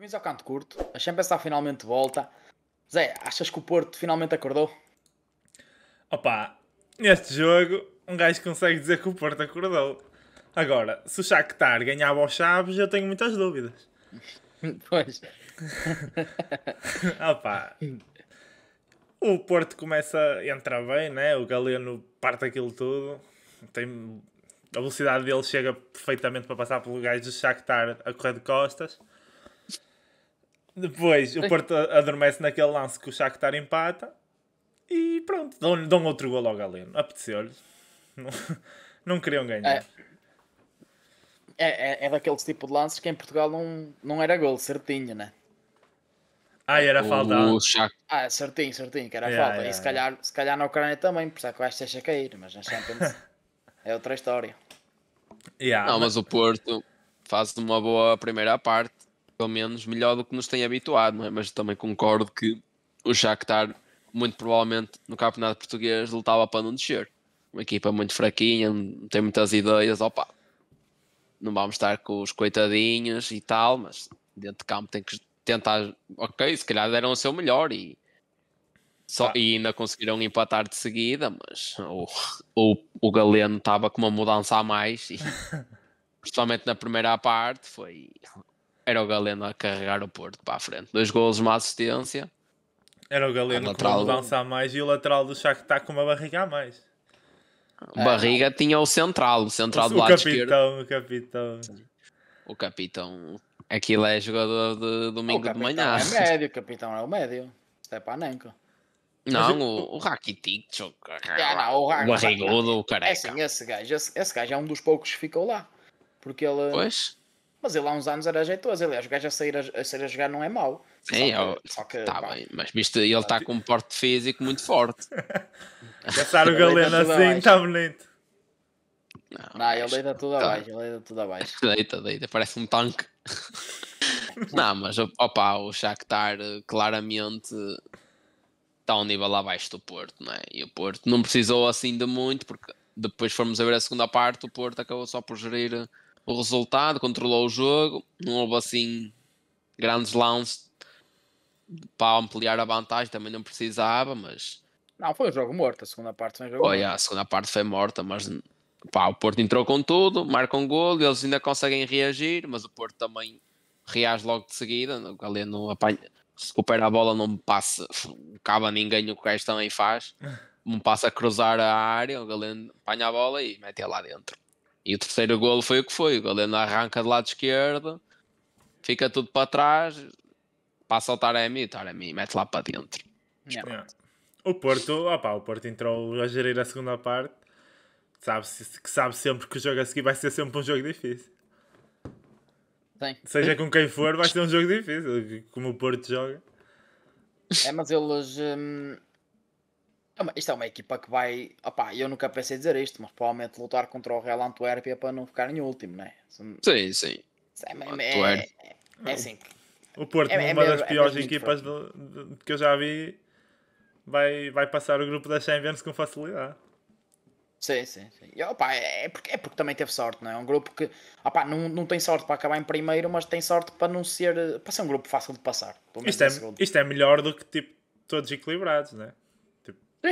Bem-vindos ao canto curto. A Champions está finalmente de volta. Zé, achas que o Porto finalmente acordou? Opa, neste jogo um gajo consegue dizer que o Porto acordou. Agora, se o Shakhtar ganhava aos Chaves, eu tenho muitas dúvidas. pois. Opa, o Porto começa, a entrar bem, né? O Galeno parte aquilo tudo. Tem, a velocidade dele chega perfeitamente para passar pelo gajo do Shakhtar a correr de costas. Depois o Porto adormece naquele lance que o Shakhtar empata e pronto, dão, dão outro gol ao Galeno. Apeteceu-lhes. Não, não queriam ganhar. É, é, é, é daqueles tipo de lances que em Portugal não, não era gol, certinho, né? Ah, era falta. Ah, certinho, certinho, que era yeah, falta. Yeah, e se calhar, yeah. se calhar na Ucrânia também, por isso é que vais deixar cair, mas na Champions é outra história. Yeah, não, mas... mas o Porto faz uma boa primeira parte pelo menos melhor do que nos tem habituado, não é? Mas também concordo que o Shakhtar, muito provavelmente no campeonato português, lutava para não descer. Uma equipa muito fraquinha, não tem muitas ideias, opa. Não vamos estar com os coitadinhos e tal, mas dentro de campo tem que tentar, ok, se calhar deram o seu melhor e, só, ah. e ainda conseguiram empatar de seguida, mas o, o, o Galeno estava com uma mudança a mais, e, principalmente na primeira parte, foi era o Galeno a carregar o Porto para a frente. Dois golos, uma assistência. Era o Galeno a lateral... com uma mais e o lateral do Shakhtar com uma barriga a mais. barriga é, tinha o central, o central o, do lado capitão, esquerdo. O capitão, o capitão. Aquilo é jogador de domingo de manhã. É médio, o capitão é o médio. Stepanenko. É não, o, o Rakitic, o, é, não, o, Rakitic, o barrigudo, o careca. É assim, esse gajo, esse, esse gajo é um dos poucos que ficou lá. Porque ele... Pois? Mas ele há uns anos era jeitoso. Aliás, o gajo a sair a, a, sair a jogar não é mau. Sim, só, eu, só que, tá pá, bem, mas visto, ele está com um porte físico muito forte. passar o Galeno assim está bonito. Não, não ele deita tudo tá. abaixo, ele deita tudo abaixo. Deita, deita, parece um tanque. não, mas opa, o Shakhtar eh, claramente está um nível abaixo do Porto, não é? E o Porto não precisou assim de muito, porque depois formos a ver a segunda parte, o Porto acabou só por gerir o resultado, controlou o jogo, não houve assim grandes lances para ampliar a vantagem, também não precisava, mas. Não, foi um jogo morto, a segunda parte foi um jogo oh, yeah, A segunda parte foi morta, mas pá, o Porto entrou com tudo, marca um gol, eles ainda conseguem reagir, mas o Porto também reage logo de seguida, o Galeno apanha, recupera a bola, não passa, acaba ninguém o que o gajo também faz, não passa a cruzar a área, o Galeno apanha a bola e mete-a lá dentro. E o terceiro golo foi o que foi. O Galeno arranca do lado esquerdo, fica tudo para trás, passa a Taremi e o Taremi mete lá para dentro. Yeah. O Porto, opa, o Porto entrou a gerir a segunda parte, sabe que sabe sempre que o jogo a seguir vai ser sempre um jogo difícil. Sim. Seja com quem for, vai ser um jogo difícil, como o Porto joga. É, mas eles. Hum é isto é uma equipa que vai. Opá, eu nunca pensei dizer isto, mas provavelmente lutar contra o Real Antuérpia é para não ficar em último, não né? é? Sim, sim. É, é, é assim. O Porto, é, uma é das piores equipas do, do, que eu já vi, vai, vai passar o grupo da Champions com facilidade. Sim, sim, sim. E, opa, é, porque, é porque também teve sorte, não é? um grupo que opa, não, não tem sorte para acabar em primeiro, mas tem sorte para não ser. para ser um grupo fácil de passar. Isto é, isto é melhor do que tipo todos equilibrados, não é?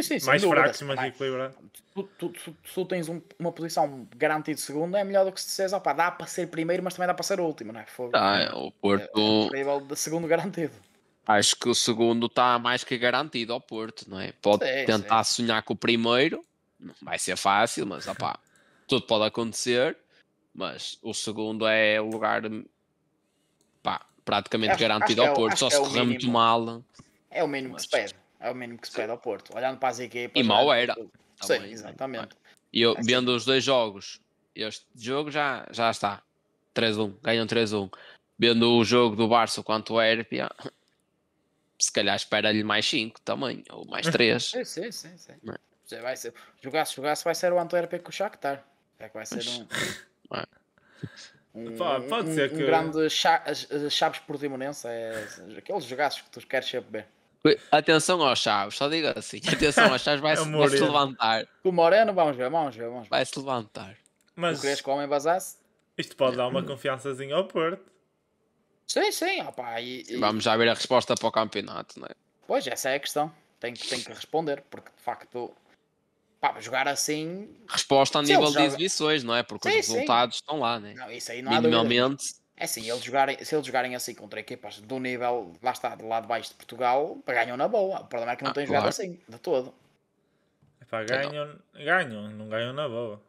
Sim, sim, mais fraco fracos, mais equilibrado. Tu, tu, tu, tu tens um, uma posição garantida segundo, é melhor do que se disseres, opá, dá para ser primeiro, mas também dá para ser último, não é? Foi, ah, é, o Porto. É, é de segundo garantido. Acho que o segundo está mais que garantido ao Porto, não é? Pode sim, tentar sim. sonhar com o primeiro, não vai ser fácil, mas opá, tudo pode acontecer. Mas o segundo é o lugar pá, praticamente acho, garantido acho ao Porto, é o, só é se correr é muito mal. É o mínimo mas, que se pede. É o mínimo que se pede ao Porto. Olhando para as equipas. E mal era. Tá sim, bem, exatamente. E eu, assim. vendo os dois jogos, este jogo já, já está. 3-1, ganham 3-1. Vendo o jogo do Barça quanto ao Herpia, se calhar espera-lhe mais 5 também, ou mais 3. sim, sim, sim. sim. É? Vai ser, jogasse, jogasse, vai ser o Antuérpia com o Shakhtar. É que vai ser um... Mas... É? um, Pá, pode um, ser um que... grande cha chaves portimonense. É, aqueles jogaços que tu queres sempre ver. Atenção aos chaves, só diga assim. Atenção aos chaves, vai-se vai é. levantar. Com o Moreno, vamos ver, vamos ver, vamos ver. Vai-se levantar. Mas... Tu que o homem vazasse? Isto pode dar uma confiançazinha ao Porto. Sim, sim, opa, e, e... Vamos já ver a resposta para o campeonato, não é? Pois, essa é a questão. Tem que, tem que responder, porque de facto, pá, jogar assim. Resposta a nível de exibições, não é? Porque sim, os resultados sim. estão lá, né? não é? Isso aí não há é assim, eles jogarem, se eles jogarem assim contra equipas do nível, lá está, do lado de baixo de Portugal, ganham na boa. O problema é que não ah, têm claro. jogado assim, de todo. pá, ganham, então. ganham, não ganham na boa.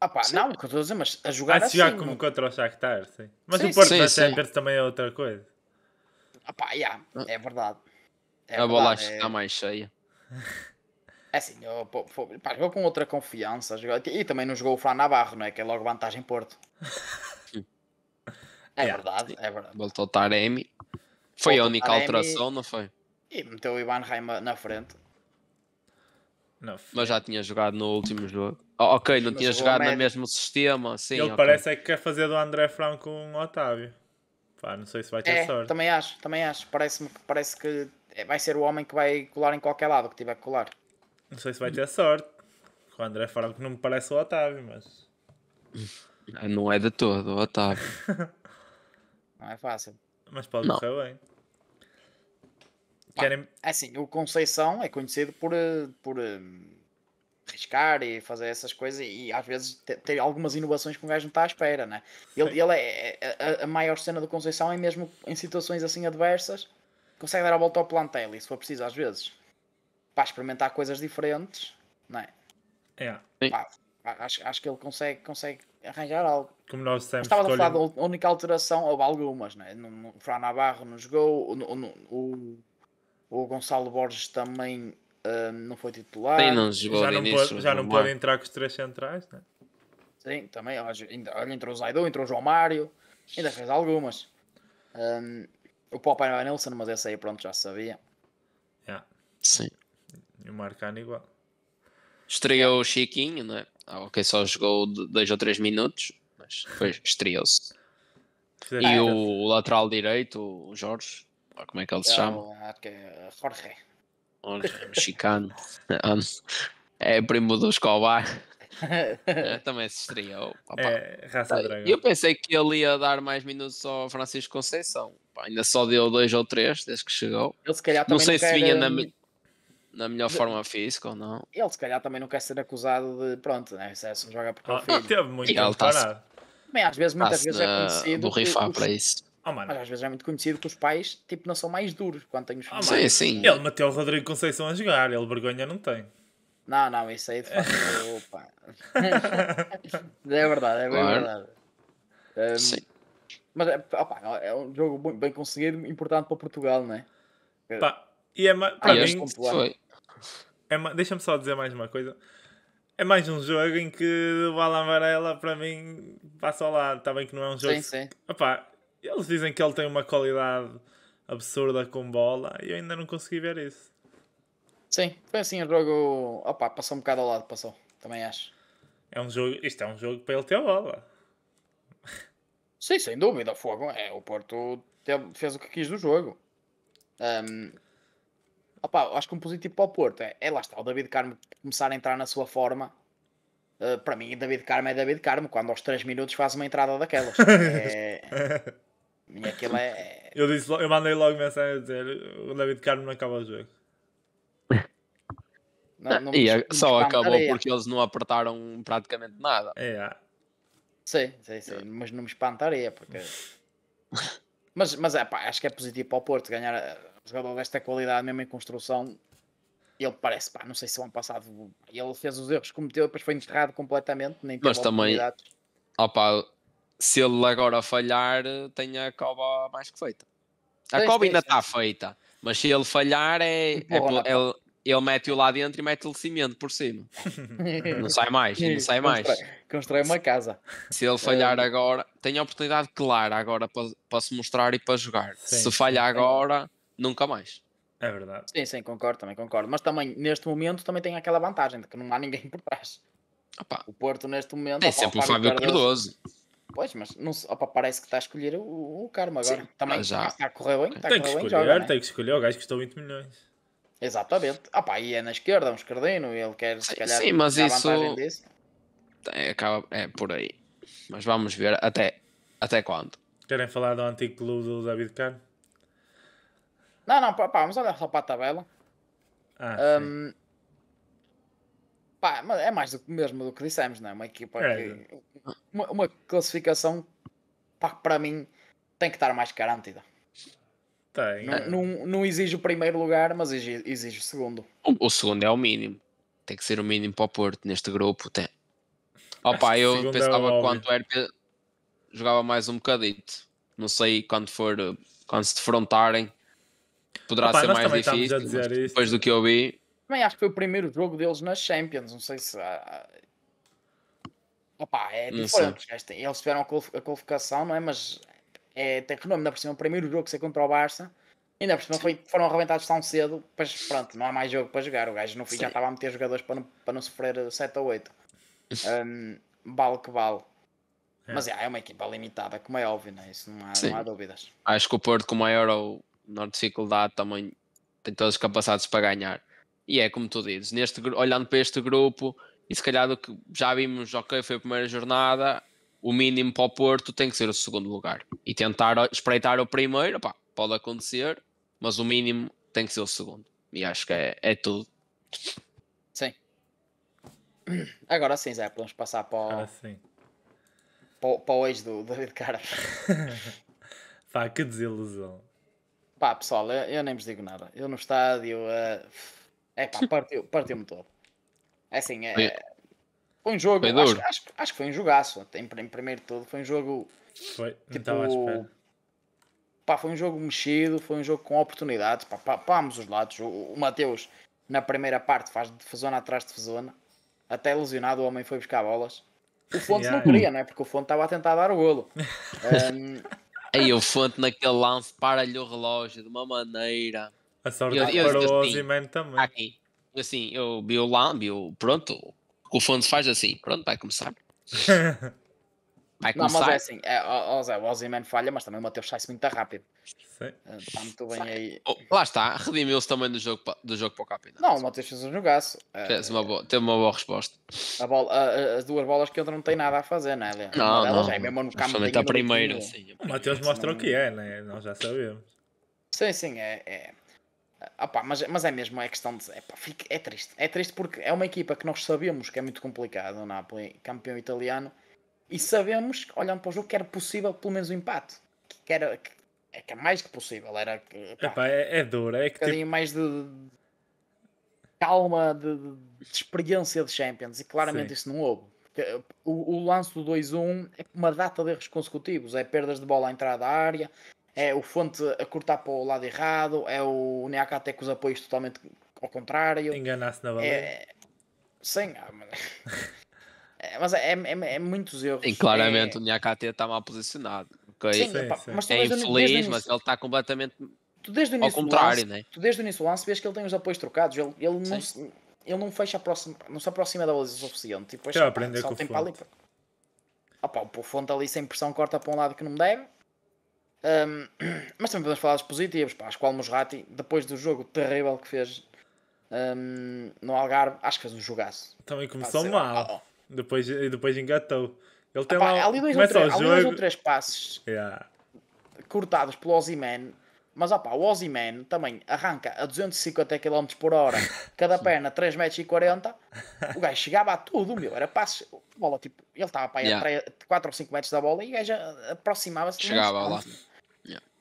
Ah pá, sim. não, o que eu estou a dizer, mas a jogar ah, assim... Ah, como não... contra o Shakhtar, sim. Mas sim, o Porto da Champions também é outra coisa. Ah pá, yeah, ah. é verdade. É a verdade, bola é... está mais cheia. É assim, o pá, jogou com outra confiança. Jogou, e também não jogou o Fran Navarro, não é? Que é logo vantagem Porto. é, é, verdade, é verdade. Voltou Taremi. Foi Voltou a única alteração, não foi? E meteu o Ivan Reima na frente. Não, mas já tinha jogado no último jogo. Oh, ok, não mas tinha jogado no mesmo sistema. Sim, Ele okay. parece é que quer fazer do André Franco um Otávio. Pá, não sei se vai ter é, sorte. Também acho, também acho. Parece-me parece que é, vai ser o homem que vai colar em qualquer lado que tiver que colar. Não sei se vai ter sorte. Com o André Faro, que não me parece o Otávio, mas. Ah, não é de todo, o Otávio. não é fácil. Mas pode não. correr bem. Pá, Querem... É assim, o Conceição é conhecido por, eh, por eh, riscar e fazer essas coisas e às vezes ter algumas inovações que um gajo não está à espera, né? Ele, ele é, é, é, a, a maior cena do Conceição e mesmo em situações assim adversas consegue dar a volta ao plantel e se for preciso às vezes para experimentar coisas diferentes, não é? É. Pá, acho, acho que ele consegue, consegue arranjar algo. Como nós dissemos, estava a falar da única alteração, houve algumas, não é? no, no, o Fran Navarro não jogou, no, no, o, o Gonçalo Borges também uh, não foi titular. Sim, não jogou já, não início, pode, já não é pode entrar com os três centrais, não é? Sim, também. Olha, entrou o Zaidu, entrou o João Mário, ainda fez algumas. Um, ah, o Popeye não é Nelson, mas essa aí pronto, já sabia. Yeah. Sim. E o Marcano igual. Estreou o Chiquinho, não é? Ah, ok, só jogou dois ou três minutos, mas depois estreou-se. E o lateral direito, o Jorge, como é que ele se é chama? Eh, Jorge. Jorge, é mexicano. é primo do Escobar. É, também se estreou. É, raça dragão. Eu pensei que ele ia dar mais minutos ao Francisco Conceição. ainda só deu dois ou três desde que chegou. Ele se calhar também não sei não se vinha eh, na na melhor forma física ou não. Ele se calhar também não quer ser acusado de pronto, né? Se é se não joga porque é ah, é Teve muito ele tá Bem, às vezes, muitas vezes é conhecido. Do rifar para isso. Oh, Mas às vezes é muito conhecido que os pais tipo, não são mais duros quando têm os ah, filhos. Oh, sim, sim. Ele meteu o Rodrigo Conceição a jogar, ele vergonha não tem. Não, não, isso aí de facto. opa. é verdade, é claro. verdade. Um, sim. Mas é, opa, é um jogo bem, conseguido, importante para Portugal, não é? Pá, e é ah, para ah, mim, foi. É, Deixa-me só dizer mais uma coisa. É mais um jogo em que o Alan Varela, para mim, passa ao lado. Está bem que não é um jogo. Sim, sim. Opa, eles dizem que ele tem uma qualidade absurda com bola e eu ainda não consegui ver isso. Sim, foi assim o jogo. Opa, passou um bocado ao lado, passou. Também acho. É um jogo, isto é um jogo para ele ter a bola. Sim, sem dúvida, fogo. É, o Porto teve, fez o que quis do jogo. Um, Opa, acho que um positivo para o Porto é, é lá está, o David Carmo começar a entrar na sua forma. Uh, para mim, David Carmo é David Carmo, quando aos 3 minutos faz uma entrada daquelas. É... Aquilo é, é... eu, disse, eu mandei logo mensagem a dizer: o David Carmo não acaba o jogo. Não, não, e é, só acabou porque eles não apertaram praticamente nada. É, é. Sim, sim, sim, mas não me espantaria porque. Mas, mas é, pá, acho que é positivo para o Porto ganhar eh, um jogador desta qualidade, mesmo em construção. Ele parece, pá, não sei se o ano passado ele fez os erros que cometeu, depois foi enterrado completamente. Nem mas também, opa, se ele agora falhar, tem a Coba mais que feita. A Coba ainda é. está feita, mas se ele falhar, é, é, é, ele mete-o lá dentro e mete-lhe cimento por cima. não sai mais, não sai mais. Constrói, constrói uma casa. Se ele falhar é. agora, tem a oportunidade clara agora para, para se mostrar e para jogar. Sim, se falhar agora, nunca mais. É verdade. Sim, sim, concordo, também concordo. Mas também, neste momento, também tem aquela vantagem de que não há ninguém por trás. Opa. O Porto, neste momento... é opa, sempre o Fábio Cardoso. Pois, mas não, opa, parece que está a escolher o, o Carmo agora. Sim, também já. está a correr bem. Está tem, que escolher, bem, joga, né? tem que escolher o gajo que custou 20 milhões. Exatamente. Ah pá, e é na esquerda, um esquerdino, ele quer se calhar Sim, mas isso disso. acaba é por aí. Mas vamos ver até até quando. Querem falar do antigo clube do David Cano? Não, não, pá, vamos olhar só para a tabela. Ah, um, pá, mas é mais do mesmo do que dissemos, não é? Uma equipa é. que, uma, uma, classificação pá, que para mim tem que estar mais garantida. Tem. Não, não, não exige o primeiro lugar, mas exige, exige o segundo. O, o, segundo é o mínimo. Tem que ser o mínimo para o Porto neste grupo. Tem. Opa, eu pensava é que o é Antuérpia jogava mais um bocadito. Não sei quando for quando se defrontarem poderá Opa, ser mais difícil depois do que eu vi. Também acho que foi o primeiro jogo deles na Champions. Não sei se Opa, é diferente. Eles tiveram a qualificação, não é? Mas é, tem renome, ainda por cima, o primeiro jogo que ser contra o Barça. Ainda por cima foi, foram arrebentados tão cedo, mas pronto, não há mais jogo para jogar. O gajo no fim já estava a meter jogadores para não, para não sofrer 7 ou 8. Um, que vale. É. Mas é, é uma equipa limitada, como é óbvio, né? isso não há, não há dúvidas. Acho que o Porto, com maior ou menor dificuldade, também tem todas as capacidades para ganhar. E é como tu dizes, neste, olhando para este grupo, e se calhar do que já vimos, ok, foi a primeira jornada, o mínimo para o Porto tem que ser o segundo lugar. E tentar espreitar o primeiro, pode acontecer, mas o mínimo tem que ser o segundo. E acho que é, é tudo. Sim. Agora sim, Zé, podemos passar para o. Ah, sim. Para, para o ex do David Cara. pá, que desilusão. Pá, pessoal, eu, eu, nem vos digo nada. Eu no estádio. Uh... É pá, partiu-me todo. É assim, é. é foi um jogo, foi acho, acho, acho, que foi um jogaço, até em, em primeiro todo. Foi um jogo. Foi, tipo, então, pá, foi um jogo mexido, foi um jogo com oportunidades, pá, pá, pá ambos os lados. O, o Mateus, na primeira parte, faz defesona atrás de defesona. Até lesionado, o homem foi buscar bolas. O Fonte yeah. não queria, não é? Porque o Fonte estava a tentar dar o golo. um... Aí o Fonte, naquele lance, para-lhe o relógio de uma maneira. A sorte eu, eu, para eu, o assim, também. Aqui. Assim, eu vi o lance, pronto, que o Fonte faz assim. Pronto, vai começar. Vai começar. Não, mas é assim, é, o, Zé, o Ozyman falha, mas também o Mateus sai-se muito rápido. Está ah, muito bem aí. Oh, lá está, redimiu-se também do jogo, do jogo para o Capitão. Não, o Mateus fez um jogaço. Ah, fez uma boa, teve uma boa resposta. A bola, a, as duas bolas que entram não têm nada a fazer, né, não Não, não. Já é mesmo no Somente a primeira, sim. O Mateus mostra o que é, né? Nós já sabemos. Sim, sim, é... é... Opa, ah, mas, é, mas é mesmo, é questão de. É fica, é triste. É triste porque é uma equipa que nós sabemos que é muito complicada, o Napoli, campeão italiano, e sabemos, olhando para o jogo, que era possível pelo menos o um empate. Que era que, é que é mais que possível. Era, epá, é, é duro. É que um bocadinho tipo... mais de, calma, de, de, experiência de Champions, e claramente Sim. isso não houve. Eh, o, o lance do 2-1 é uma data de erros consecutivos, é perdas de bola à entrada à área, é o Fonte a cortar para o lado errado, é o Neaka até com os apoios totalmente ao contrário. Enganasse na é baleia. É... Sim, ah, mas... é, mas é, é, é, é, muitos erros. E claramente é o Nyakate está mal posicionado. Okay? Sim, sim, pá, sim. Mas é infeliz, mas ele está completamente tu desde o início ao contrário. Lance, né? Tu desde o início do lance vês que ele tem os apoios trocados, ele, ele, não, se, ele não, fecha não se aproxima da baliza o suficiente. Tipo, este, aprender só com tem para ali. Opa, o Fonte ali sem pressão corta para um lado que não deve um, mas também podemos falar dos positivos, pá, o Musrati, depois do jogo terrível que fez um, no Algarve, acho que fez um jogaço. Também então, começou dizer, mal, oh, Depois, depois engatou. Ele tem ah, pá, lá, ali dois, ou três, ali dois ou três passes yeah. cortados pelo Ozyman, mas opa, o Ozyman também arranca a 250 km por hora, cada perna 3 metros e 40, o gajo chegava a tudo, meu, era passes, bola tipo, ele estava para yeah. 4 ou 5 metros da bola e o gajo aproximava-se. Chegava lá. Pontos.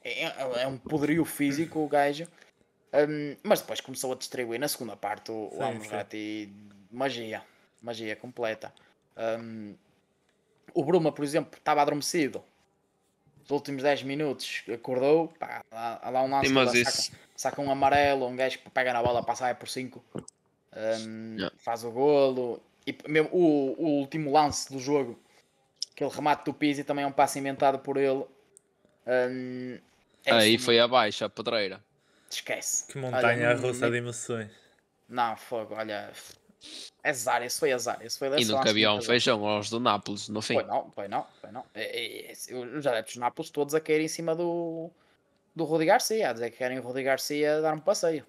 É, é, é, um poderio físico o gajo. Um, mas depois começou a distribuir na segunda parte o, Amorati magia, magia completa. Um, o Bruma, por exemplo, estava adormecido. Os últimos 10 minutos acordou, pá, lá, lá um lance Sim, saca, isso... saca, um amarelo, um gajo pega na bola, passa aí por 5, um, faz o golo. E mesmo o, o, último lance do jogo, aquele remate do Pizzi também é um passe inventado por ele. Um, é Aí foi abaixo, a pedreira. Esquece. Que montanha olha, russa de é- emoções. Não, fogo, olha. Azar, esse foi azar. Esse foi e nunca havia um feijão aos do Nápoles, no fim. Pois não, pois não, não. É, os adeptos do Nápoles todos a cair em cima do, do Rodi Garcia, a dizer que querem o Rodi Garcia dar um passeio.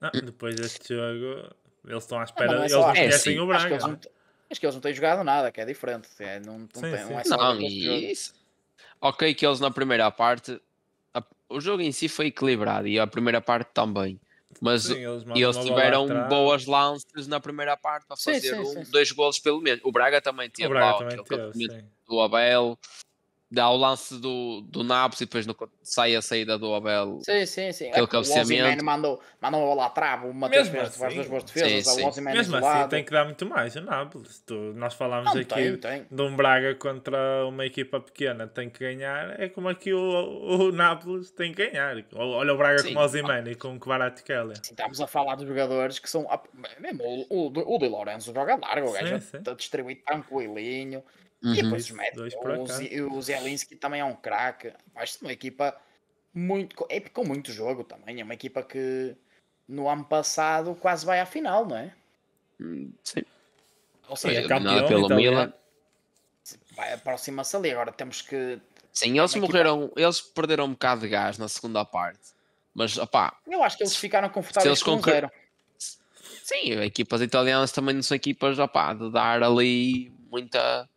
Ah, depois deste jogo, eles estão à ah, espera, não, não é eles não é, o Braga. Acho que, não, acho que, eles não têm jogado nada, que é diferente. É, não, não, sim, tem, sim. não é só não, Ok, que eles na primeira parte o jogo em si foi equilibrado e a primeira parte também. Mas sim, eles, eles tiveram boas lances na primeira parte para fazer sim, sim, um, dois golos pelo menos. O Braga também teve, o Braga lá, também teve do Abel dá o lance do, do Nápoles e depois no, sai a saída do Abel. Sim, sim, sim. Aquele é, cabeceamento. O mandou, mandou uma bola à trave, o Matheus fez assim, duas boas defesas, sim, sim. Mesmo isolado. assim tem que dar muito mais o Nápoles. nós falámos não, aqui tem, tem. de um Braga contra uma equipa pequena, tem que ganhar. É como aqui o, o, Nápoles tem que ganhar. Olha o Braga sim, com o Osimene e com o Kvarat Kelly. Estamos a falar de jogadores que são... Mesmo o, o, o Di Lorenzo joga largo, o gajo sim. distribui tranquilinho. Uhum. E depois os médicos, o, o Zelinski também é um craque. que é uma equipa muito, é com muito jogo também. É uma equipa que no ano passado quase vai à final, não é? Hum, sim. Ou seja, é campeão, pelo então, Milan. Vai aproximar-se ali. Agora temos que. Sim, eles morreram, equipa... eles perderam um bocado de gás na segunda parte. Mas opá. Eu acho que eles ficaram confortáveis com concre... Sim, equipas italianas também não são equipas opá, de dar ali muita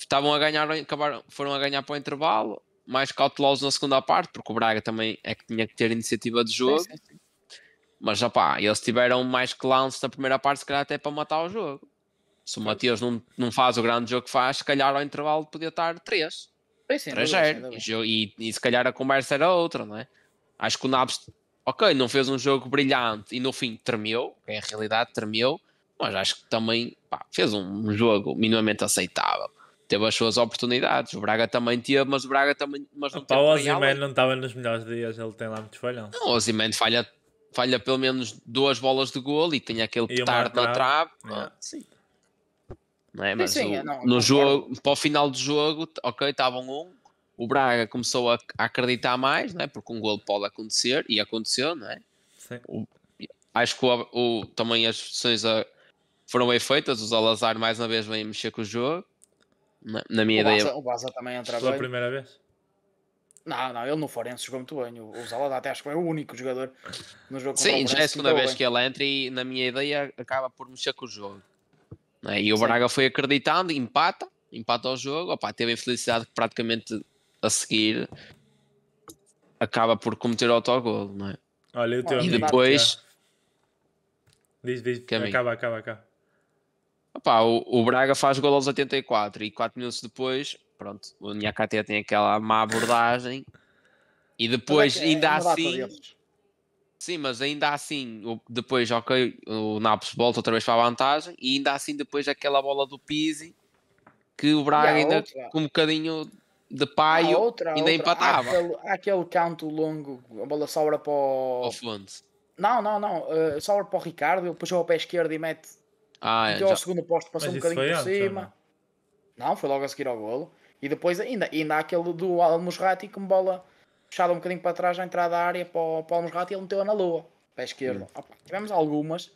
estavam a ganhar, acabaram, foram a ganhar para o intervalo, mais cautelosos na segunda parte, porque o Braga também é que tinha que ter iniciativa de jogo. Sim, sim. Mas já pá, eles tiveram mais que na primeira parte, se calhar até para matar o jogo. Se o Matias não, não faz o grande jogo que faz, se calhar ao intervalo podia estar 3. 3 E, e, se calhar a conversa era outra, não é? Acho que o Naves, ok, não fez um jogo brilhante e no fim tremeu, que em é realidade tremeu, mas acho que também pá, fez um jogo minimamente aceitável teve as suas oportunidades. O Braga também tinha mas o Braga também mas não Opa, O Ozyman não estava nos melhores dias, ele tem lá muitos falhão. Não, o Ozyman falha, falha pelo menos duas bolas de gol e tem aquele petardo na trave. É. Ah, sim. Não é? Mas sim, sim, o, não, no não jogo, para o final do jogo, ok, estavam um. O Braga começou a, acreditar mais, não é? porque um gol pode acontecer e aconteceu, não é? Sim. O, acho que o, o, também as decisões ah, foram bem feitas. O Zalazar mais uma vez vem mexer com o jogo. Na, na minha o ideia. Baza, o Baza também entra Pela bem. primeira vez? Não, não, ele no Forense jogou muito bem. O, o Zalada até acho que é o único jogador no jogo. Sim, já é a segunda vez bem. que ele entra e, na minha ideia, acaba por mexer com o jogo. É? E o Braga foi acreditando, empata, empata o jogo. Opa, teve a infelicidade que praticamente a seguir acaba por cometer o autogol, não é? Olha, eu tenho e depois. É- diz, diz, é acaba, acaba, acaba. Opa, o, o Braga faz gol aos 84 e 4 minutos depois, pronto, o Niakate tem aquela má abordagem e é depois, é ainda é, assim. Sim, mas ainda assim, depois, ok, o Napos volta outra vez para a vantagem e ainda assim, depois aquela bola do Pizzi que o Braga ainda outra. com um bocadinho de paio outra, ainda outra. empatava. Há aquele, há aquele, canto longo, a bola sobra para o. Ao fundo. Não, não, não, uh, sobra para o Ricardo, ele puxou o pé esquerdo e mete ah, Meteu é, já... ao segundo posto, passou Mas um bocadinho por cima. Antes, não? não, foi logo a seguir ao golo. E depois ainda, ainda há aquele do Rati com bola puxada um bocadinho para trás na entrada da área para o, para o Almusrati e ele meteu na lua, pé esquerdo. Hum. Opa, tivemos algumas.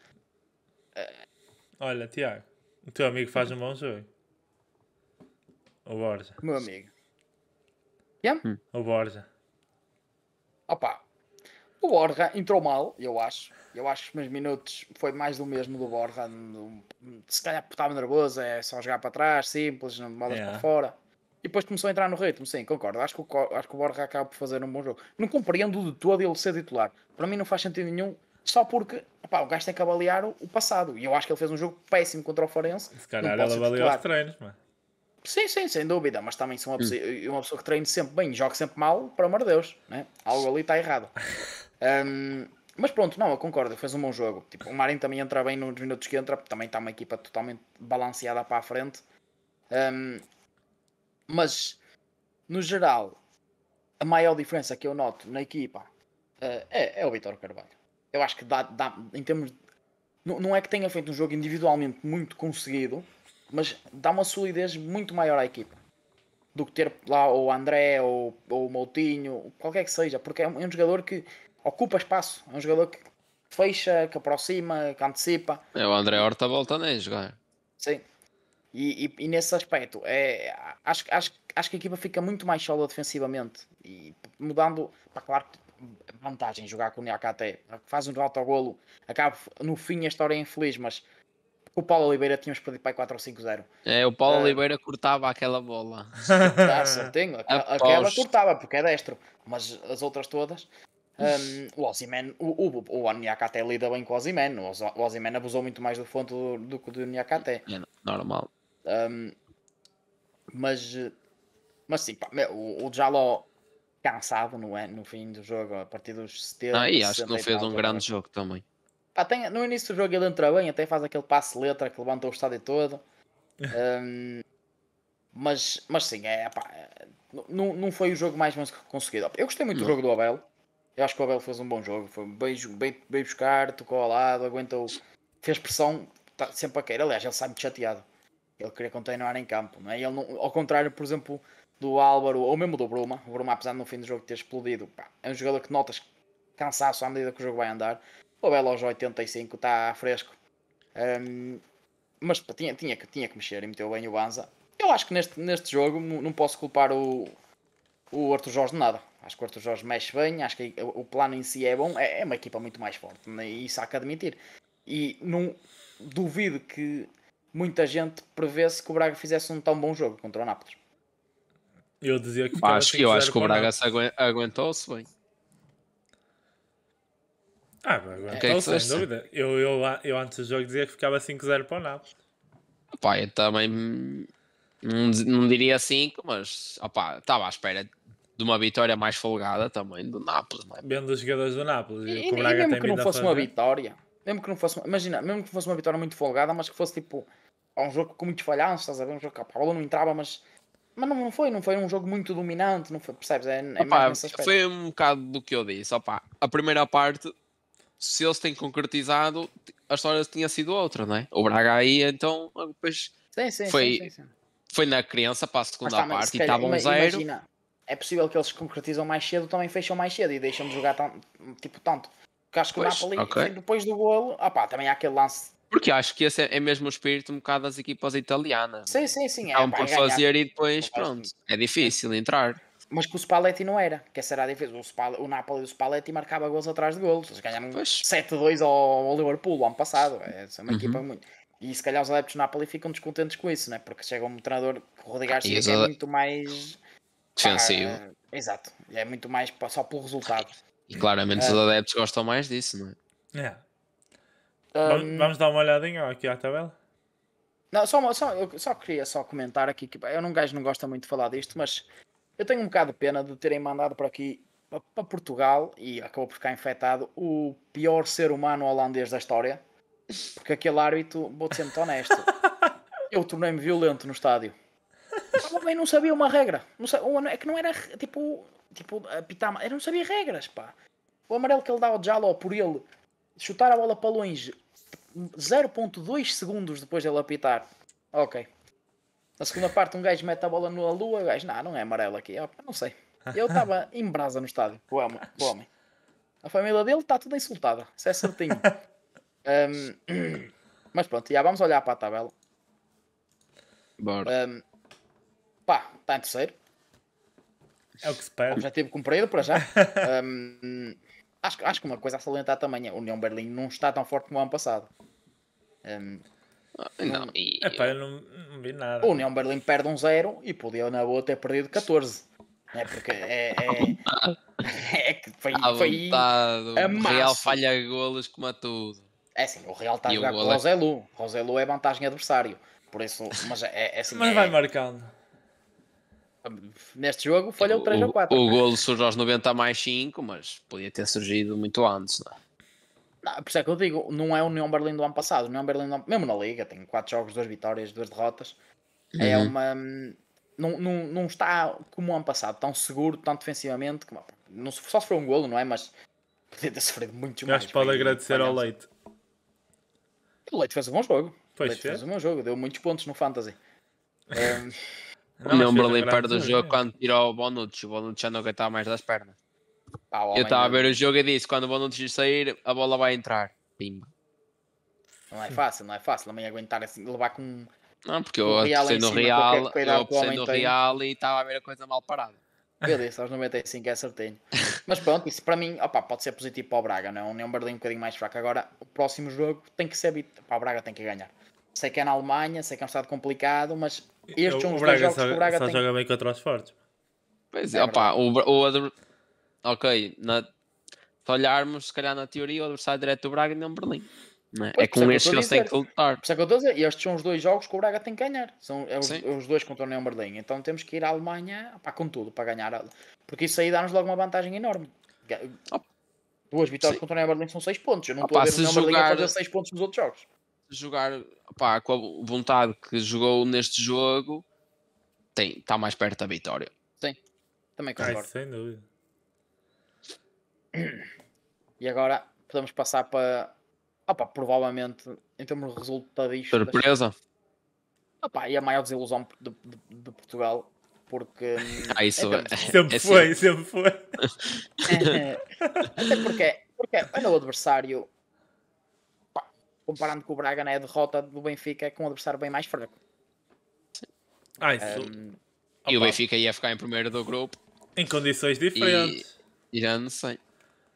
Olha, Tiago, o teu amigo faz um bom jogo. O Borja. Meu amigo. Yeah? Hum. O Borja. Opa, o Borja entrou mal, eu acho. Eu acho que meus minutos foi mais do mesmo do Borja. Se calhar estava nervoso, é só jogar para trás, simples, não bolas yeah. para fora. E depois começou a entrar no ritmo, sim, concordo. Acho que, o, acho que o Borja acaba por fazer um bom jogo. Não compreendo de todo ele ser titular. Para mim não faz sentido nenhum, só porque o gajo tem que avaliar o, o, passado. E eu acho que ele fez um jogo péssimo contra o Forense. Se calhar ele avaliou os treinos, mano. Sim, sim, sem dúvida, mas também sou uma pessoa, hum. uma pessoa que treine sempre bem, joga sempre mal, para amor de Deus, né? algo ali está errado. Um, mas pronto, não, eu concordo, fez um bom jogo. Tipo, o Marinho também entra bem nos minutos que entra, também está uma equipa totalmente balanceada para a frente. Um, mas, no geral, a maior diferença que eu noto na equipa uh, é, é, o Vitor Carvalho. Eu acho que dá, dá em termos. De, não, não é que tenha feito um jogo individualmente muito conseguido, mas dá uma solidez muito maior à equipa do que ter lá o André ou, ou o Moutinho, qualquer que seja, porque é um, é um jogador que ocupa espaço. É um jogador que fecha, que aproxima, que antecipa. É, o André Horta voltando a jogar. Sim. E, e, e, nesse aspecto, é, acho, acho, acho que a equipa fica muito mais sólida defensivamente. E mudando, para claro que vantagem jogar com o Niakate, faz um alto ao golo acaba no fim a história é infeliz, mas o Paulo Oliveira tínhamos perdido para 4 ou 5-0. É, o Paulo uh, Oliveira cortava aquela bola. Tá certinho, aquela, aquela cortava porque é destro, mas as outras todas. Um, o Ozyman, o, o, o lida é bem com o Ozyman. O Ozyman abusou muito mais do fonte do que do Onyaka até. É normal. Um, mas, mas sim, pá, o, o cansado no, é? no fim do jogo, a partir dos 70. Ah, e acho que não fez um grande jogo também. Pá, tem, no início do jogo ele entra bem, até faz aquele passe letra que levanta o estádio todo. um, mas, mas sim, é, pá, é, não, não foi o jogo mais conseguido. Eu gostei muito não. do jogo do Abel. Eu acho que o Abel fez um bom jogo. Foi bem, bem, bem buscar, tocou ao lado, aguentou, fez pressão, tá sempre a querer. Aliás, ele sai muito chateado. Ele queria continuar em campo, não é? Ele não, ao contrário, por exemplo, do Álvaro ou mesmo do Bruma. O Bruma, apesar de no fim do jogo ter explodido, pá, é um jogador que notas cansaço à medida que o jogo vai andar. O Abel aos 85 está fresco. Um, mas pá, tinha, tinha, que, tinha que mexer e meteu bem o Banza. Eu acho que neste, neste jogo não posso culpar o, o Arthur Jorge de nada. Acho que o Arthur Jorge mexe bem, acho que o plano em si é bom, é, é uma equipa muito mais forte, né? isso há que admitir. E não duvido que muita gente prevesse que o Braga fizesse um tão bom jogo contra o Nápoles. Eu dizia que acho, eu acho que o Braga se aguentou-se bem. Ah, é aguentou-se, é sem dúvida. Eu, eu, eu antes do jogo dizia que ficava 5-0 para o Nápoles. Pá, eu também não, não diria 5, mas estava à espera de uma vitória mais folgada também do Nápoles, não é? Bem dos jogadores do Nápoles. E, e, mesmo que não fosse uma vitória, mesmo que não fosse, imagina, mesmo que fosse uma vitória muito folgada, mas que fosse tipo um jogo com muitos falhanços, estás a ver? Um jogo que a bola não entrava, mas. Mas não, não foi, não foi um jogo muito dominante, não foi, percebes? É, é opa, foi um bocado do que eu disse. Opa, a primeira parte, se eles têm concretizado, a história tinha sido outra, não é? O Braga aí, então, depois. Sim, sim, foi, sim, foi na criança para a segunda mas, tá, parte calhar, e estava um zero. Imagina, é possível que eles concretizam mais cedo também fecham mais cedo e deixam de jogar tão, tipo tanto. Porque acho que pois, o Napoli, okay. depois do golo, também há aquele lance. Porque acho que esse é, é, mesmo o espírito um bocado das equipas italianas. Sim, sim, sim. É, um por é fazer e depois, pronto, é difícil entrar. Mas que o Spalletti não era, que essa era a defesa. O, o Napoli do Spalletti marcava gols atrás de gols. Eles ganharam 7-2 ao, ao Liverpool ano passado. é, é uma uhum. equipa muito. E se calhar os adeptos do Napoli ficam descontentes com isso, né? porque chega um treinador que o Rodrigo Garcia ah, é muito mais defensivo. Ah, exato, é muito mais só pelo resultado. E claramente os ah. adeptos gostam mais disso, não é? É. Um... Ah, vamos dar uma olhadinha aqui à tabela? Não, só, só, eu só queria só comentar aqui que eu não gosto gajo não gosta muito de falar disto, mas eu tenho um bocado de pena de terem mandado para aqui para Portugal e acabou por ficar infectado o pior ser humano holandês da história. Porque aquele árbitro, vou-te ser muito honesto, eu tornei-me violento no estádio. O homem não sabia uma regra. Não sabia, é que não era tipo. Tipo, apitar. Ele não sabia regras, pá. O amarelo que ele dá ao Jaló é por ele chutar a bola para longe 0.2 segundos depois ela apitar. Ok. Na segunda parte, um gajo mete a bola na lua. O gajo, não, não é amarelo aqui. não sei. Eu estava em brasa no estádio. O homem. O homem. A família dele está toda insultada. Isso é certinho. Um, mas pronto, já vamos olhar para a tabela. Bora. Um, Pá, está em terceiro. É o que se já Objetivo cumprido para já. um, acho, acho que uma coisa a salientar também é o União Berlim não está tão forte como o ano passado. Um, ah, não, e... Epá, eu não, não vi nada. O União Berlim perde um zero e podia na boa ter perdido 14. Né, é porque é, é, é que foi, à foi O Real falha golos como a tudo. É assim, o Real está a jogar com o é Roselu. Roselu é vantagem adversário. Por isso, mas é, é assim. Mas vai é- marcando. Neste jogo falhou 3 o, ou 4. O, o golo surge aos 90 mais 5, mas podia ter surgido muito antes, não é? Não, por isso é que eu digo, não é o União Berlim do ano passado. O União Berlim, ano... mesmo na Liga, tem 4 jogos, 2 vitórias, 2 derrotas. É uhum. É uma. Hum, não, não, não está como o ano passado, tão seguro, tão defensivamente. Como... Não, só sofreu um golo, não é? Mas podia ter sofrido muito mais. Acho pode agradecer ao Leite. O Leite fez um bom jogo. Pois o Leite fez um bom jogo, deu muitos pontos no Fantasy. É. Não, Lembro-lhe é perto do jogo é. quando tirou o Bonucci. O Bonucci já não aguentava mais das pernas. eu estava a ver o jogo e disse: quando o Bonucci sair, a bola vai entrar. Pimba. Não é fácil, não é fácil também aguentar assim, levar com. Não, porque eu apostei no Real, eu apostei no Real e estava a ver a coisa mal parada. Eu disse aos 95 é certinho. Mas pronto, isso para mim opa, pode ser positivo para o Braga, não é? Um Nürnberg um bocadinho mais fraco. Agora, o próximo jogo tem que ser. Para o Braga tem que ganhar. Sei que é na Alemanha, sei que é um estado complicado, mas jogos só, que o Braga só tem. joga bem contra os fortes. Pois é, opa, o, o Ok, na... se olharmos, se calhar na teoria, o adversário direto do Braga é Berlim. Não é? É, é com estes que eles têm que lutar. Por isso é que eu estou a dizer, estes são os dois jogos que o Braga tem que ganhar. São é os, os, dois contra o Neon Berlim. Então temos que ir à Alemanha opa, com tudo para ganhar. Porque isso aí dá-nos logo uma vantagem enorme. Opa. Duas vitórias Sim. contra o Neon Berlim são 6 pontos. Eu não estou a ver o Neon jogar... Berlim a fazer 6 pontos nos outros jogos jogar pá, com a vontade que jogou neste jogo, tem, está mais perto da vitória. Sim, também concordo. Ai, sem dúvida. E agora podemos passar para. Opa, provavelmente, em termos de resultadistas. Surpresa! Opa, e a maior desilusão de, de, de Portugal, porque. Hum, ah, isso é, sempre, é, foi, é, sempre foi, sempre foi. Até porque, é, porque era é, o adversário comparando com o Braga, né? A derrota do Benfica com um adversário bem mais fraco. Ah, isso. Um, e o Benfica ia ficar em primeiro do grupo. Em condições diferentes. E, e já não sei.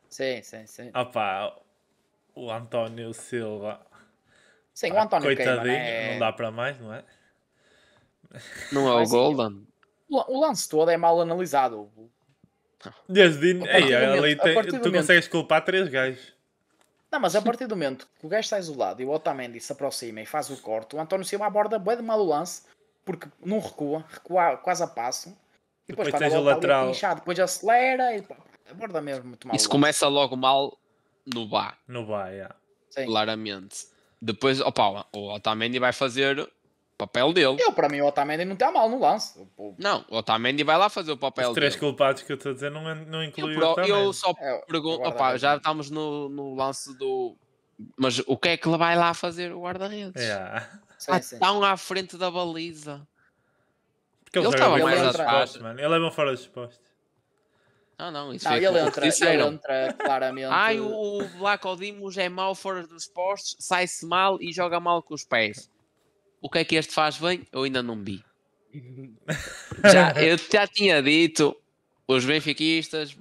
Sim, sim, sim. Opa, o António Silva. Sim, ah, o António Coitadinho, queima, né? não dá para mais, não é? Não é o Golden? O lance todo é mal analisado. Desde. Ei, ali tem, tu consegues culpar três gajos. Não, mas a partir do momento que o gajo está isolado e o Otamendi se aproxima e faz o corte, o António Silva aborda bem de mal o lance, porque não recua, recua quase a passo. E depois, depois o lateral. Inchado, depois acelera e aborda mesmo muito mal. Isso começa logo mal no bar. No bar, yeah. Sim. Claramente. Depois, opa, o Otamendi vai fazer Papel dele. Eu, para mim, o Otamendi não está mal no lance. O... Não, o Otamendi vai lá fazer o papel Os três dele. culpados que eu estou a dizer não, é- não incluem eu, pro, eu só é, pergunto... Opa, já estamos no, no lance do... Mas o que é que ele vai lá fazer o guarda-redes? Yeah. É. Estão tá à frente da baliza. Porque ele estava mais às mano. Ele é bom fora dos postos. Ah, não, isso não, ele, entra, ele entra claramente. Ai, o, o Black é mau fora dos postos, sai-se mal e joga mal com os pés. O que é que este faz bem? Eu ainda não vi. já, eu já tinha dito, os benfiquistas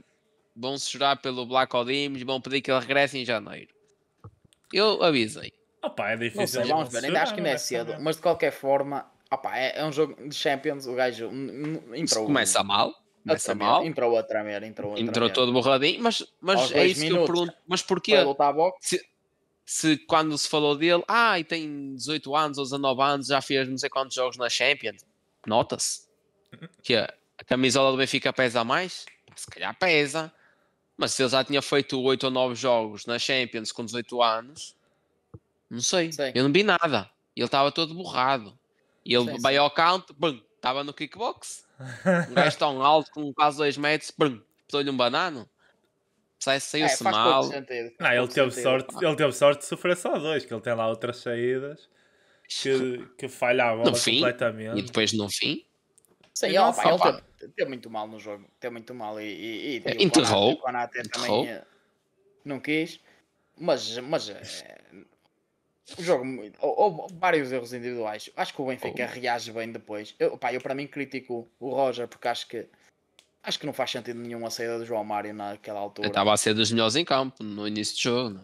vão se chorar pelo Black Odimes, vão pedir que ele regresse em janeiro. Eu avisei. Opa, é difícil. Não sei, vamos ver, ainda acho que não é cedo, mas de qualquer forma, opa, é, é um jogo de Champions, o gajo entrou. Começa mal. Começa a tremer, mal. Entrou a tremer, entrou a tremer. Entrou todo borradinho, mas, mas é isso minutos, que eu pergunto. Mas porquê? Se, se quando se falou dele, ah, e tem 18 anos ou 19 anos, já fez não sei quantos jogos na Champions. Nota-se que a, a camisola do Benfica pesa mais, se calhar pesa, mas se ele já tinha feito 8 ou 9 jogos na Champions com 18 anos, não sei, eu não vi nada. Ele estava todo borrado. E ele sei, vai ao count, bum, estava no kickbox. Um gajo tão alto, com quase 2 metros, bum, lhe um banano saiu-se é, mal. não, ah, ele teve, sorte, ah. ele teve sorte de sofrer só dois, que ele tem lá outras saídas que, que falha a bola no fim, completamente. E depois no fim. Sim, ele, teve, teve, muito mal no jogo. Teve muito mal e, e, e, e enterrou. também eh, não quis. Mas, mas é, o jogo houve vários erros individuais. Acho que o Benfica oh. reage bem depois. Eu, eu para mim critico o Roger porque acho que Acho que não faz sentido nenhum a saída do João Mário naquela altura. Estava a ser dos melhores em campo no início do jogo.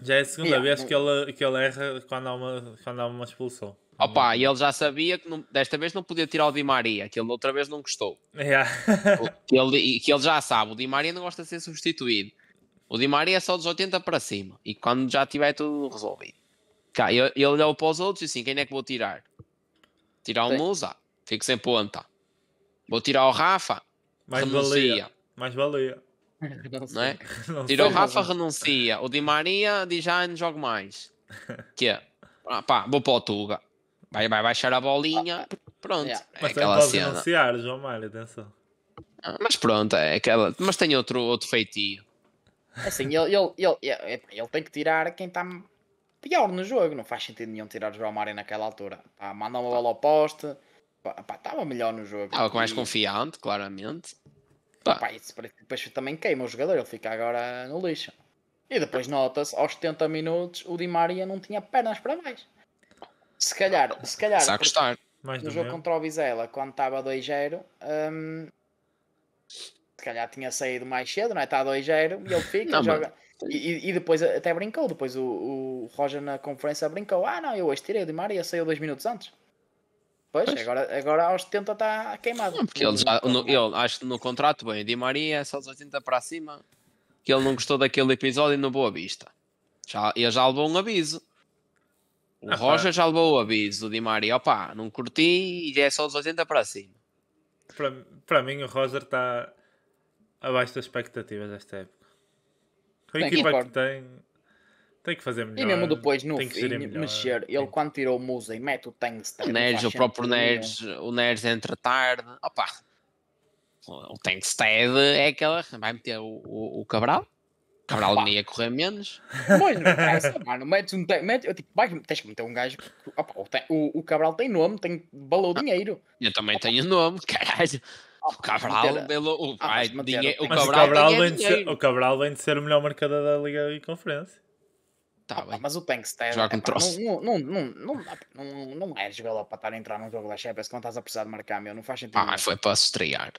É? Já é a segunda yeah, vez que, ele, que ele erra quando há uma, quando há uma expulsão. Opa, e ele já sabia que não, desta vez não podia tirar o Di Maria, que ele outra vez não gostou. Yeah. que, ele, que ele já sabe, o Di Maria não gosta de ser substituído. O Di Maria é só dos 80 para cima. E quando já tiver tudo resolvido. Cá, ele, ele olhou para os outros e assim, quem é que vou tirar? Tirar o Musa. Fico sem ponta. Vou tirar o Rafa. Mais renuncia. Baleia. Mais valia. Não é? Tirou Rafa, renuncia. O Di Maria diz já ah, não jogo mais. que é? Ah, pá, vou para o Tuga. Vai, vai baixar a bolinha. Pronto. Yeah. É mas aquela pode cena. renunciar, João Mário, atenção. Ah, mas pronto, é aquela. Mas tem outro, outro feitio. É assim, ele, ele, ele, ele, ele tem que tirar quem está pior no jogo. Não faz sentido nenhum tirar o João Mário naquela altura. Pá, manda uma tá. bola ao poste estava melhor no jogo. Estava com mais e... confiante, claramente. Pá. Pá, isso depois também queima o jogador, ele fica agora no lixo. E depois nota-se, aos 70 minutos, o Di Maria não tinha pernas para mais. Se calhar, se calhar. No jogo contra o Vizela, quando estava 2-0, hum, se calhar tinha saído mais cedo, não é? Está 2-0 e ele fica não, joga. E, e, depois até brincou. Depois o, o Roger na conferência brincou: Ah, não, eu hoje tirei o Di Maria, saiu dois minutos antes. Pois, pois. Agora, agora aos 70 está queimado. Não, porque ele, já, no, ele acho que no contrato, bem, Di Maria é só os 80 para cima, que ele não gostou daquele episódio no Boa Vista. Já, ele já levou um aviso. O ah, Roja já levou o aviso, o Di Maria, opa não curti e já é só os 80 para cima. Para, para mim, o Roger está abaixo das expectativas esta época. A equipa que tem tem que fazer melhor. E mesmo depois no tem fim, mexer. Ele Sim. quando tirou o Musa e mete o Tangster. O Nerds, o próprio Nerds, o Nerds entra tarde. Opa! O Tangstead é aquela. Vai meter o, o, o Cabral. Cabral nem ia correr menos. Pois, não interessa, mano. Metes um. eu tipo, vai, tens que meter um gajo. Opa, o, o, Cabral tem nome, tem balou ah, dinheiro. Eu também Opa. tenho nome, caralho. O Cabral, pelo, o, ah, o, Cabral o, Cabral vem de ser, o Cabral vem de ser o melhor marcador da Liga e Conferência. Tá mas o Tankster joga um troço. Não, não, não, não, não, não é jogador para estar a entrar num jogo da Champions quando estás a precisar de marcar, meu. Não faz sentido. Ah, foi para estrear.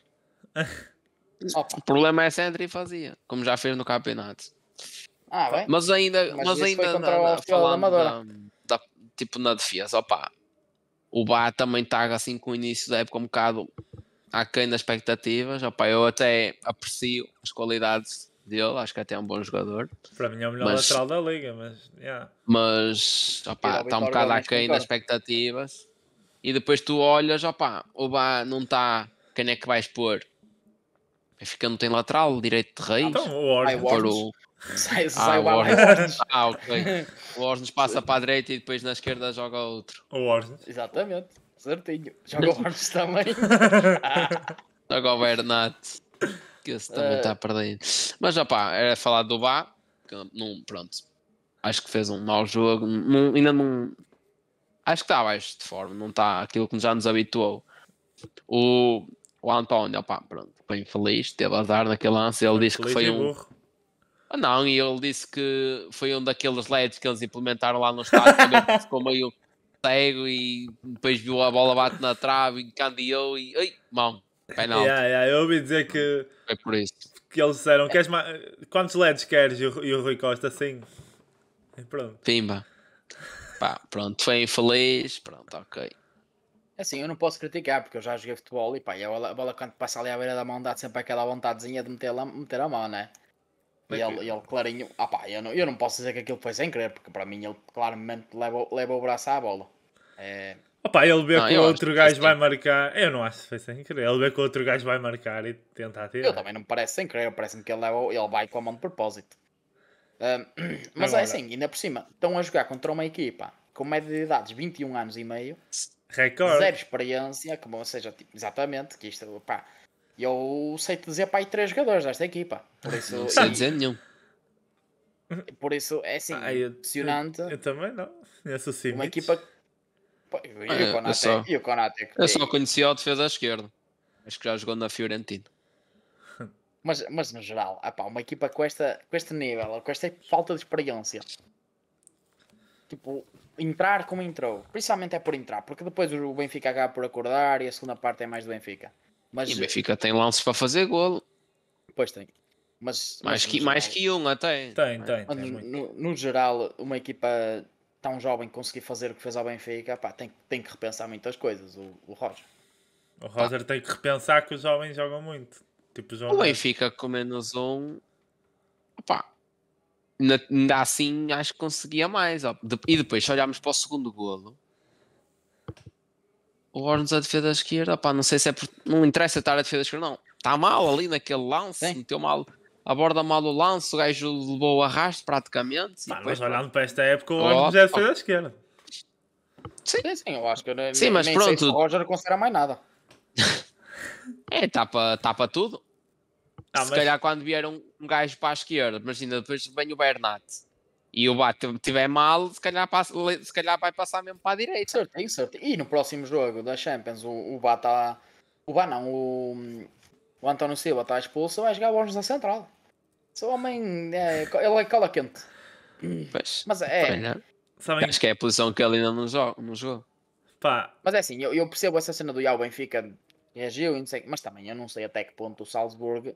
o problema é sempre e fazia, como já fez no campeonato. Ah, bem. Mas ainda, mas, mas ainda na, na, falando da, da, tipo na defesa, opa, o Bar também está assim com o início da época um bocado aquém das expectativas. Opa, eu até aprecio as qualidades dele, acho que até é um bom jogador. Para mim é o melhor mas, lateral da liga, mas. Yeah. Mas opa, está um bocado aquém das expectativas. E depois tu olhas, opa, o Bá não está. Quem é que vais pôr? é não tem lateral, direito de reis. Ah, então, o Ornes. Sai, sai ah, o ah, ok. O passa para a direita e depois na esquerda joga outro. O Ornes. Exatamente. Certinho. Joga o Ornes também. Ah. joga o Bernat que esse também é. está uh... perdido. Mas era falar do Bá, que não, pronto, acho que fez um mau jogo, não, ainda não. Acho que está abaixo de forma, não está aquilo que já nos habituou. O, o António, opá, pronto, bem feliz teve azar naquele lance, ele disse que foi um. Ah, não, e ele disse que foi um daqueles LEDs que eles implementaram lá no estádio, quando ficou meio cego e depois viu a bola bate na trave, encandeou e. Ei, mão, Penalti. Yeah, yeah, eu ouvi dizer que. por isso. Que eles disseram: queres quantos LEDs queres? E o, e o Rui Costa, assim. E pronto. Pimba. Pá, pronto, foi infeliz. Pronto, ok. É assim, eu não posso criticar porque eu já joguei futebol e pá, e a bola, a bola quando passa ali à beira da mão dá sempre aquela vontadezinha de meter, meter a mão, né? E ele, ele, clarinho, ah pá, eu não, eu não posso dizer que aquilo foi sem querer porque para mim ele claramente leva, leva o braço à bola. É, Opa, ele vê que o outro gajo vai marcar. Eu não acho que foi sem querer. Ele vê que o outro gajo vai marcar e tenta atirar. Eu também não me parece sem querer. Parece-me que ele, é ele vai com a mão de propósito. mas é Agora. é assim, ainda por cima, estão a jogar contra uma equipa com média de idades 21 anos e meio. Record. Zero experiência, como seja, tipo, exatamente, que isto, pá. Eu sei te dizer, pá, e três jogadores desta equipa. Por isso, não sei e... dizer nenhum. Por isso, é assim, ah, eu, impressionante. Eu, eu, também não. Eu sou Uma equipa e é, o ah, Konate, só, e o eu só conhecia o defesa à esquerda. Acho que já jogou na Fiorentina. Mas, mas no geral, apá, ah uma equipa com, esta, com este nível, com esta falta de experiência, tipo, entrar como entrou, principalmente é por entrar, porque depois o Benfica acaba por acordar e a segunda parte é mais do Benfica. Mas, e o Benfica tem lances para fazer golo. Pois tem. Mas, mais, mas que, mais que um até. Tem, tem. tem no, no, no, geral, uma equipa Tá um jovem conseguir fazer o que fez ao Benfica, pá, tem, tem que repensar muitas coisas, o, o Roger. O Roger tem que repensar que os jovens jogam muito. Tipo, o, Benfica com menos um, pá, ainda assim acho que conseguia mais. Ó. E depois, se olharmos para o segundo golo, o Ornes a defesa esquerda, pá, não sei se é porque não interessa estar a defesa esquerda, não. Está mal ali naquele lance, Sim. meteu mal aborda mal o lance, o gajo levou o arrasto praticamente. Mano, depois, mas olhando para esta época, o oh, Roger já foi oh. da esquerda. Sim. sim, sim, eu acho que eu nem, sim, mas pronto. Sei o Roger considera mais nada. é, tapa, tá tapa tá tudo. Ah, se mas... calhar quando vier um, um gajo para a esquerda, ainda depois vem o Bernat e o bate tiver mal, se calhar, passa, se calhar vai passar mesmo para a direita. Certinho, certinho. E no próximo jogo da Champions, o, o está, O Bá não, o, o António Silva está expulso, vai jogar o Borges na central o homem. É, ele é cola quente. Pois, Mas é. Sabem... Acho que é a posição que ele ainda não jogou. Não joga. Pá. Mas é assim, eu, eu percebo essa cena do Yao Benfica reagiu, é mas também eu não sei até que ponto o Salzburgo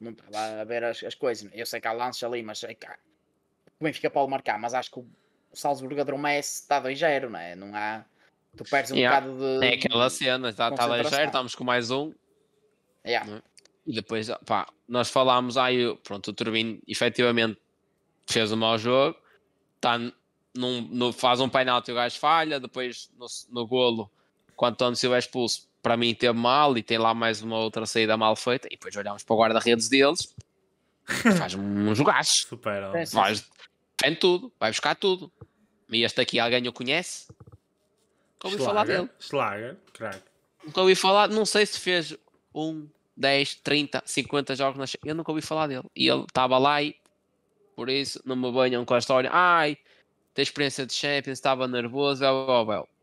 não estava tá a ver as, as, coisas. Eu sei que há lances ali, mas sei é que o Benfica pode marcar, mas acho que o Salzburgo adormece, está 2-0, não é? Não há. Tu perdes um yeah. bocado de. É aquela cena, está tá 2 tá estamos com mais um. Yeah. é? E depois, pá, nós falámos, aí, ah, pronto, o turbine efetivamente fez um mau jogo, tá num, no, faz um painel e o gajo falha, depois no, no golo, quando António Silva é expulso, para mim teve mal e tem lá mais uma outra saída mal feita, e depois olhamos para o guarda-redes deles, faz um jogaço. Super, é, faz, tem tudo, vai buscar tudo. E este aqui alguém o conhece? Nunca ouvi falar dele. Schlager, crack. Nunca ouvi falar, não sei se fez um, 10, 30, 50 jogos. Champions. Eu nunca ouvi falar dele. E ele estava lá e por isso não me banham com a história. Ai, tem experiência de Champions, estava nervoso. é o bel. É é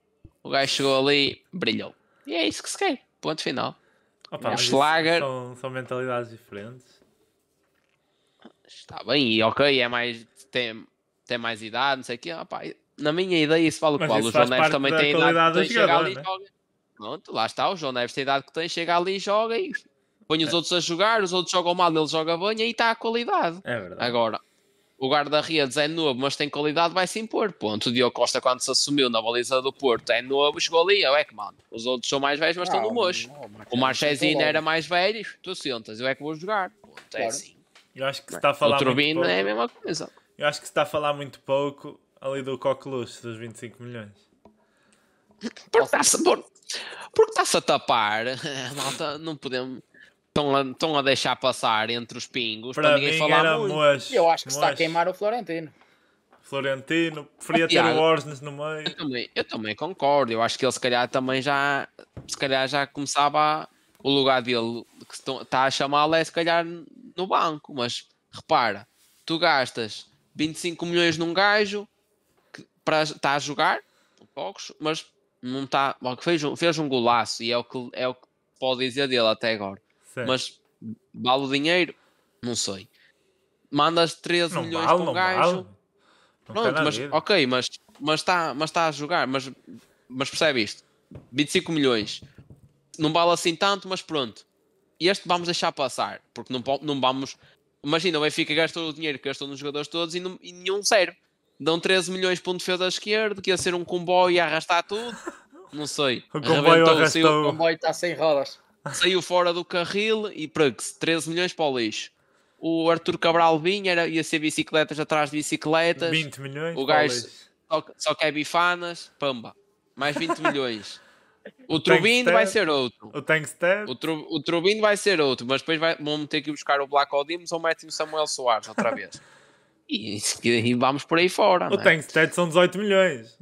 o gajo chegou ali, brilhou. E é isso que se quer. Ponto final. Opa, é o Schlager. São, são, mentalidades diferentes. Está bem, e ok, é mais. Tem, tem mais idade, não sei o quê. Opa, na minha ideia, isso vale o qual. O João Neves também tem idade que tem, ali né? e joga. Pronto, lá está. O João Neves tem idade que tem, chega ali e joga e põe os é. outros a jogar, os outros jogam mal, ele joga bem, e aí está a qualidade. É verdade. Agora, o guarda-redes é novo, mas tem qualidade, vai se impor. Ponto. O Diogo Costa, quando se assumiu na baliza do Porto, é novo, chegou ali, é que mano. Os outros são mais velhos, mas não, estão no ah, mocho. O é Marchesino era mais velho, tu sentas, eu é que vou jogar. Ponto. É claro. É assim. Eu acho que se está a falar. O Turbino é a mesma coisa. Eu acho que se está a falar muito pouco ali do coqueluche dos 25 milhões. Porque está-se por, tá a tapar, malta, não podemos estão a, a, deixar passar entre os pingos para, ninguém falar muito. Mas, eu acho que mas... está a queimar o Florentino. Florentino, preferia ah, ter o Orsnes no meio. Eu também, eu também, concordo. Eu acho que ele se calhar também já se calhar já começava a, o lugar dele que está a chamá-lo é se calhar no banco, mas repara, tu gastas 25 milhões num gajo que para, está a jogar poucos, mas não está. fez, um, fez um golaço e é o que é o que pode dizer dele até agora. Certo. Mas vale o dinheiro? Não sei. Mandas 13 não milhões vale, para um gajo. Vale. Pronto, mas ok, mas mas está mas tá a jogar, mas, mas percebe isto. 25 milhões. Não vale assim tanto, mas pronto. Este vamos deixar passar, porque não, não vamos. Imagina, o Benfica gastou o dinheiro que gastou nos jogadores todos e, não, e nenhum serve. Dão 13 milhões para um defesa esquerdo, que ia ser um comboio e arrastar tudo. Não sei. O comboio arrastou. O comboio está sem rodas saiu fora do carril e prego-se 13 milhões para o lixo. O Arthur Cabral vinha, era, ia ser bicicletas atrás de bicicletas. 20 milhões. O gajo só, só quer bifanas, pamba. Mais 20 milhões. O Trubin vai ser outro. O Tankstead. O, tru, o Trubin vai ser outro, mas depois vai, vão ter que buscar o Black Odimos ou metem o Samuel Soares outra vez. e, e, vamos por aí fora. O é? Tankstead são 18 milhões.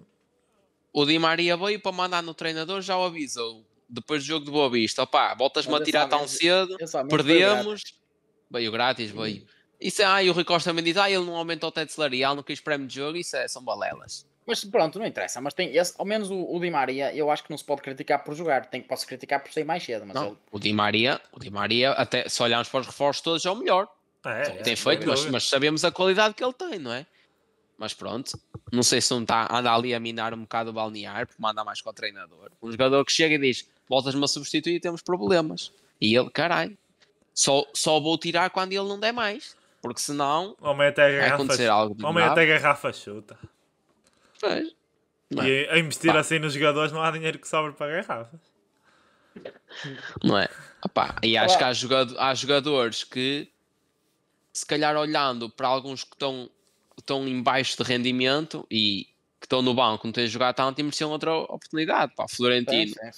O Di Maria veio para mandar no treinador, já o avisou depois do jogo do Boavista, opá, voltas-me a tirar tão cedo, perdemos, veio grátis, uhum. veio. Isso é, ah, e o Rui Costa também diz, ah, ele não aumentou o teto salarial, não quis prémio de jogo, isso é, são balelas. Mas pronto, não interessa, mas tem esse, ao menos o, o, Di Maria, eu acho que não se pode criticar por jogar, tem que posso criticar por sair mais cedo. Mas não, ele... o Di Maria, o Di Maria, até se olharmos para os reforços todos, é o melhor. É, é tem é, feito, mas, mas, sabemos a qualidade que ele tem, não é? Mas pronto, não sei se não está, anda ali a minar um bocado o balnear, porque manda mais com o treinador. Um jogador que chega e diz: voltas-me a substituir e temos problemas. E ele, carai, só, só vou tirar quando ele não der mais, porque senão Homem até vai acontecer algo de Homem até garrafa chuta. Pois. É? e a investir Pá. assim nos jogadores não há dinheiro que sobra para garrafas. Não é? Opá, e acho Olá. que há, jogado, há jogadores que, se calhar olhando para alguns que estão, estão em baixo de rendimento e que estão no banco, não têm jogado tanto, e mereciam outra oportunidade. Pá, Florentino. é,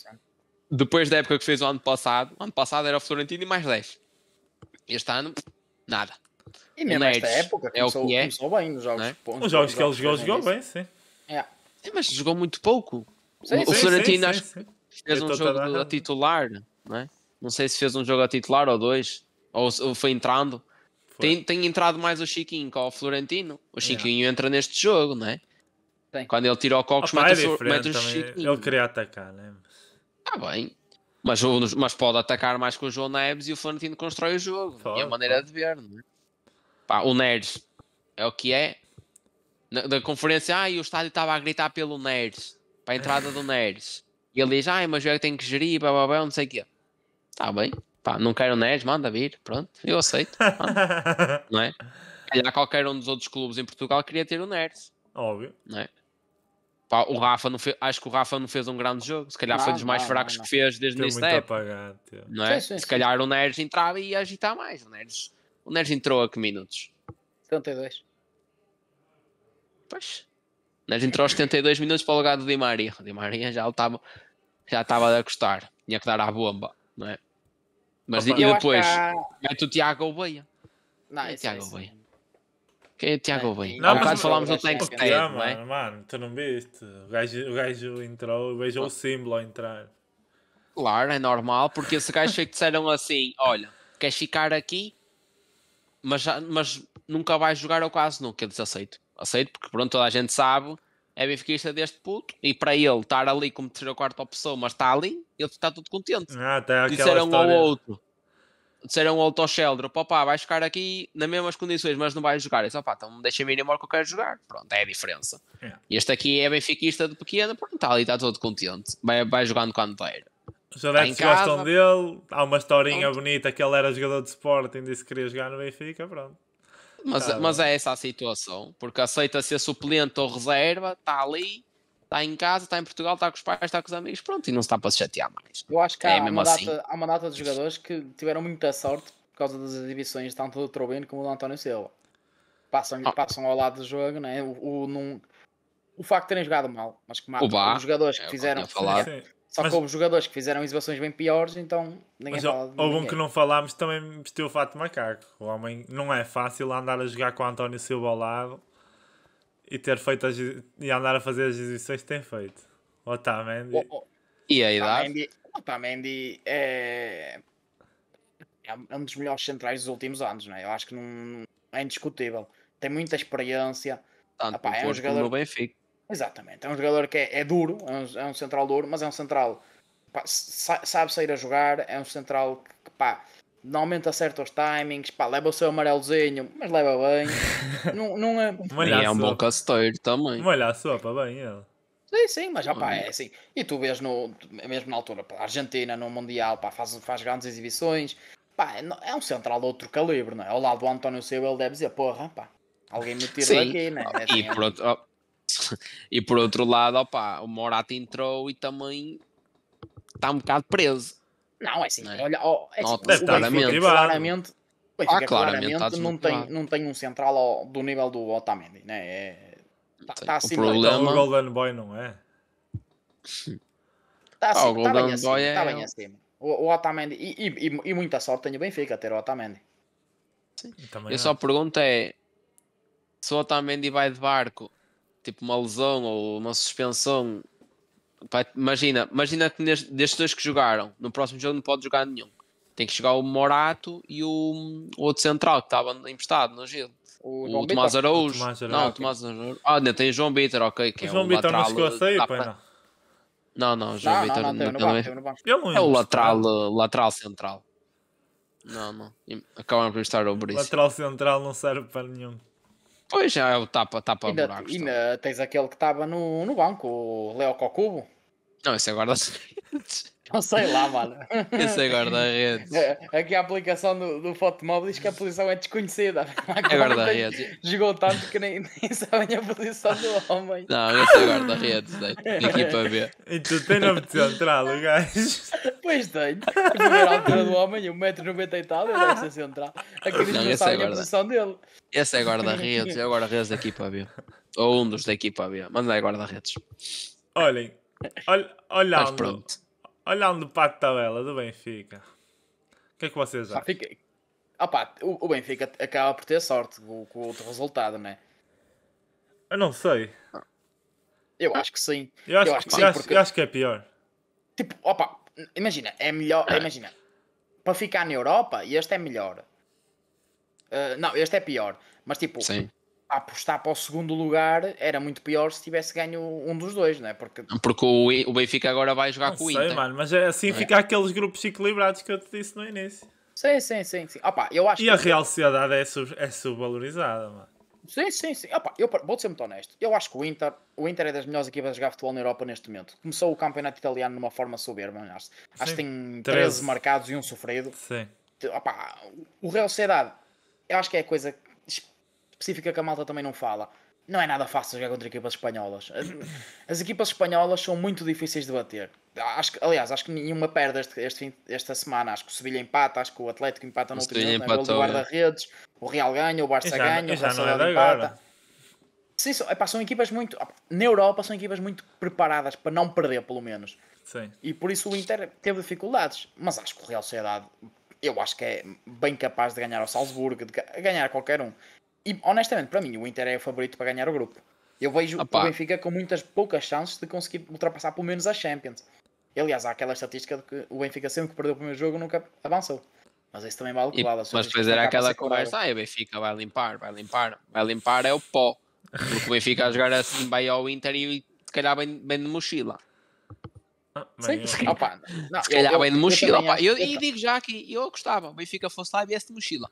depois da época que fez o ano passado, o ano passado era o Florentino e mais 10. Este ano, nada. E mesmo nesta época começou, é o que é. começou bem nos jogos. É? Pontos, os jogos que ele jogou, jogou bem, sim. É. é. mas jogou muito pouco. Sim, o sim, Florentino sim, acho que fez Eu um jogo a, titular, não é? Não sei se fez um jogo a titular ou dois, ou, ou foi entrando. Foi. Tem, tem entrado mais o Chiquinho com o Florentino. O é. Chiquinho é. entra neste jogo, não é? Quando ele tira o Cocos, é mete, o Chiquinho. Ele queria atacar, é? Está bem. Mas, mas pode atacar mais com o João Neves e o Florentino constrói o jogo. É pode, é a maneira pode. de ver, não é? Pá, o Neres é o que é. Na, da conferência, ah, e o estádio estava a gritar pelo Neres, para a entrada do Neres. E ele diz, ah, mas eu é que tenho que gerir, blá, blá, blá, não sei o quê. Está bem. Pá, não quero o Neres, manda vir. Pronto, eu aceito. não é? Calhar qualquer um dos outros clubes em Portugal queria ter o Neres. Óbvio. Não é? Pá, o Rafa não fez, acho que o Rafa não fez um grande jogo. Se calhar não, foi dos ah, mais não, fracos não, que fez desde o início da época. não é? Sim, sim, Se sim. calhar o Neres entrava e ia agitar mais. O Neres, o Neres entrou a que minutos? 72. Pois. O Neres entrou aos 72 minutos para o lugar do Di Maria. O Di Maria já estava já estava a custar. Tinha que dar à bomba, não é? Mas Opa, e depois? Há... Mete o Tiago Obeia. Não, o Tiago Obeia é Tiago Obeid. Há bocado falámos do Tank Ted, não é? Mano, tu não viste? O gajo, o gajo entrou, beijou o é símbolo a entrar. Claro, é normal, porque esse gajo que disseram assim, olha, queres ficar aqui, mas, mas nunca vais jogar ou quase nunca, disse: aceito. Aceito, porque pronto, toda a gente sabe, é benfiquista deste puto, e para ele estar ali como terceira ou quarta opção, mas está ali, ele está tudo contente. Ah, tá Disseram história. ao outro disseram ao Tosheldro, papá, vais ficar aqui nas mesmas condições, mas não vais jogar. Eu disse, opá, então deixa-me ir embora que eu quero jogar. Pronto, é a diferença. É. Este aqui é benfiquista de pequeno, pronto, está ali, está todo contente. Vai, vai jogando quando der. Os adeptos gostam dele, há uma historinha pronto. bonita que ele era jogador de Sporting, disse que queria jogar no Benfica, pronto. Mas, tá mas é essa a situação, porque aceita ser suplente ou reserva, está ali, está em casa, está em Portugal, está com os pais, está com os amigos, pronto, e não se está para se chatear mais. Eu acho que é há, uma data, assim. há, uma data, de jogadores que tiveram muita sorte por causa das exibições tanto do Trobino como do António Silva. Passam, oh. passam ao lado do jogo, né? o, o, num, o facto de terem jogado mal, mas que matam os jogadores que é fizeram. Falar. Só mas, que houve jogadores que fizeram exibições bem piores, então ninguém mas, fala. Houve um que não falámos também vestiu o fato de macaco. O homem não é fácil andar a jogar com o António Silva ao lado e ter feito as, e andar a fazer as exibições que tem feito. O Otamendi. O, e a idade? O tá, Otamendi tá, é, é, é um dos melhores centrais dos últimos anos, né? eu acho que não, é indiscutível. Tem muita experiência. Tanto Epá, é um jogador no Benfica. Exatamente, é um jogador que é, é duro, é um, é um, central duro, mas é um central pá, sabe sair a jogar, é um central que pá, Normalmente acerta os timings, pá, leva o seu amarelozinho, mas leva bem. não, não é... E é um bom casteiro também. Molha a sopa bem, ele. É. Sim, sim, mas já pá, é assim. E tu vês no, mesmo na altura, pá, a Argentina no Mundial, pá, faz, faz grandes exibições. Pá, é, é um central de outro calibre, não é? Ao lado do António Silva ele deve dizer, porra, pá, alguém me tira sim. aqui, né? Ah, é, assim, e, é por outro, oh, e por outro lado, opa o Morata entrou e também está um bocado preso. Não, é assim. É. Olha, oh, é assim, o claramente. claramente ah, claramente, claramente não, tem, não tem um central ao, do nível do Otamendi, né? É, tá, tá o assim problema... Então, o Golden Boy não é. Está ah, o assim, tá Golden tá bem Boy está é... Tá bem acima. O, o Otamendi... E, e, e, muita sorte bem o Benfica ter o Otamendi. Sim. Eu, Eu é. só pergunto é... Se o Otamendi vai de barco, tipo uma lesão ou uma suspensão, imagina, imagina que destes dois que jogaram, no próximo jogo não pode jogar nenhum. Tem que jogar o Morato e o, o outro central que estava emprestado no Gil. O, o, Tomás Araújo. Tomás Araújo. Não, Tomás Araújo. Ah, ainda tem o João Bitter, ok. Que o é João Bitter não chegou a sair, pai, não. Não, não, João Vitor não, não, não, é, é, é o lateral, lateral central. Não, não. Acabaram por estar o Brice. Lateral central não serve para nenhum. Pois já é o tapa, tapa ainda, buracos. Ainda tá. tens aquele que estava no, no banco, o Leo Cocubo. Não, esse é guarda-redes. Não sei lá, mano. Esse é guarda-redes. É, aqui a aplicação do, do Fotomóvel diz que a posição é desconhecida. É guarda-redes. Jogou tanto que nem, nem sabem a posição do homem. Não, esse é guarda-redes, né? aqui para ver. E tu tens a opção central, o gajo. Pois tenho. Tipo, a primeira altura do homem, 1,90m e tal, eu deve ser central. Aqui diz que não sabem é a posição dele. Esse é guarda-redes, é o guarda-redes da equipa B. Ou um dos da equipa B, Manda aí é guarda-redes. Olhem, Olhando, pronto. olhando para a tabela do Benfica, o que é que vocês acham? fica... Opa, o Benfica acaba por ter sorte com, o outro resultado, não é? Eu não sei. Eu acho que sim. Eu acho, eu acho que, que sim, porque... acho que é pior. Tipo, opa, imagina, é melhor. Imagina, para ficar na Europa, este é melhor. Uh, não, este é pior. Mas tipo, sim apostar para o segundo lugar era muito pior se tivesse ganho um dos dois, não é? Porque, Porque o, o Benfica agora vai jogar não com sei, o Inter. Mano, mas é assim é. fica aqueles grupos equilibrados que eu te disse no início. Sim, sim, sim. sim. Opa, eu acho e que... a Real Sociedade é, sub, é subvalorizada, mano. Sim, sim, sim. Opa, eu vou ser muito honesto. Eu acho que o Inter, o Inter é das melhores equipas a jogar futebol na Europa neste momento. Começou o campeonato italiano de uma forma soberba, acho. Acho que tem 13. 13 marcados e um sofrido. Sim. Opa, o Real Sociedade, eu acho que é a coisa específica que a malta também não fala. Não é nada fácil jogar contra equipas espanholas. As, as equipas espanholas são muito difíceis de bater. Acho que, aliás, acho que nenhuma perde este, este, esta semana. Acho que o Sevilha empata, acho que o Atlético empata no último gol do é. guarda-redes, o Real ganha, o Barça já, ganha, o Barcelona é empata. Agora. Sim, são, epá, são equipas muito. Ah, na Europa são equipas muito preparadas para não perder, pelo menos. Sim. E por isso o Inter teve dificuldades. Mas acho que o Real Sociedade, eu acho que é bem capaz de ganhar ao Salzburgo, de ganhar qualquer um. E honestamente, para mim, o Inter é o favorito para ganhar o grupo. Eu vejo Opa. o Benfica com muitas poucas chances de conseguir ultrapassar pelo menos a Champions. aliás, há aquela estatística de que o Benfica sempre que perdeu o primeiro jogo nunca avançou. Mas isso também vale o que vale. Mas depois era aquela conversa, ah, o Benfica vai limpar, vai limpar. Vai limpar é o pó. Porque o Benfica a jogar assim vai ao Inter e se calhar bem, bem de mochila. Ah, Sim, se calhar, opa, não, se calhar eu, bem de mochila. Eu, eu, eu, eu, digo já que eu gostava, o Benfica fosse lá e viesse de mochila.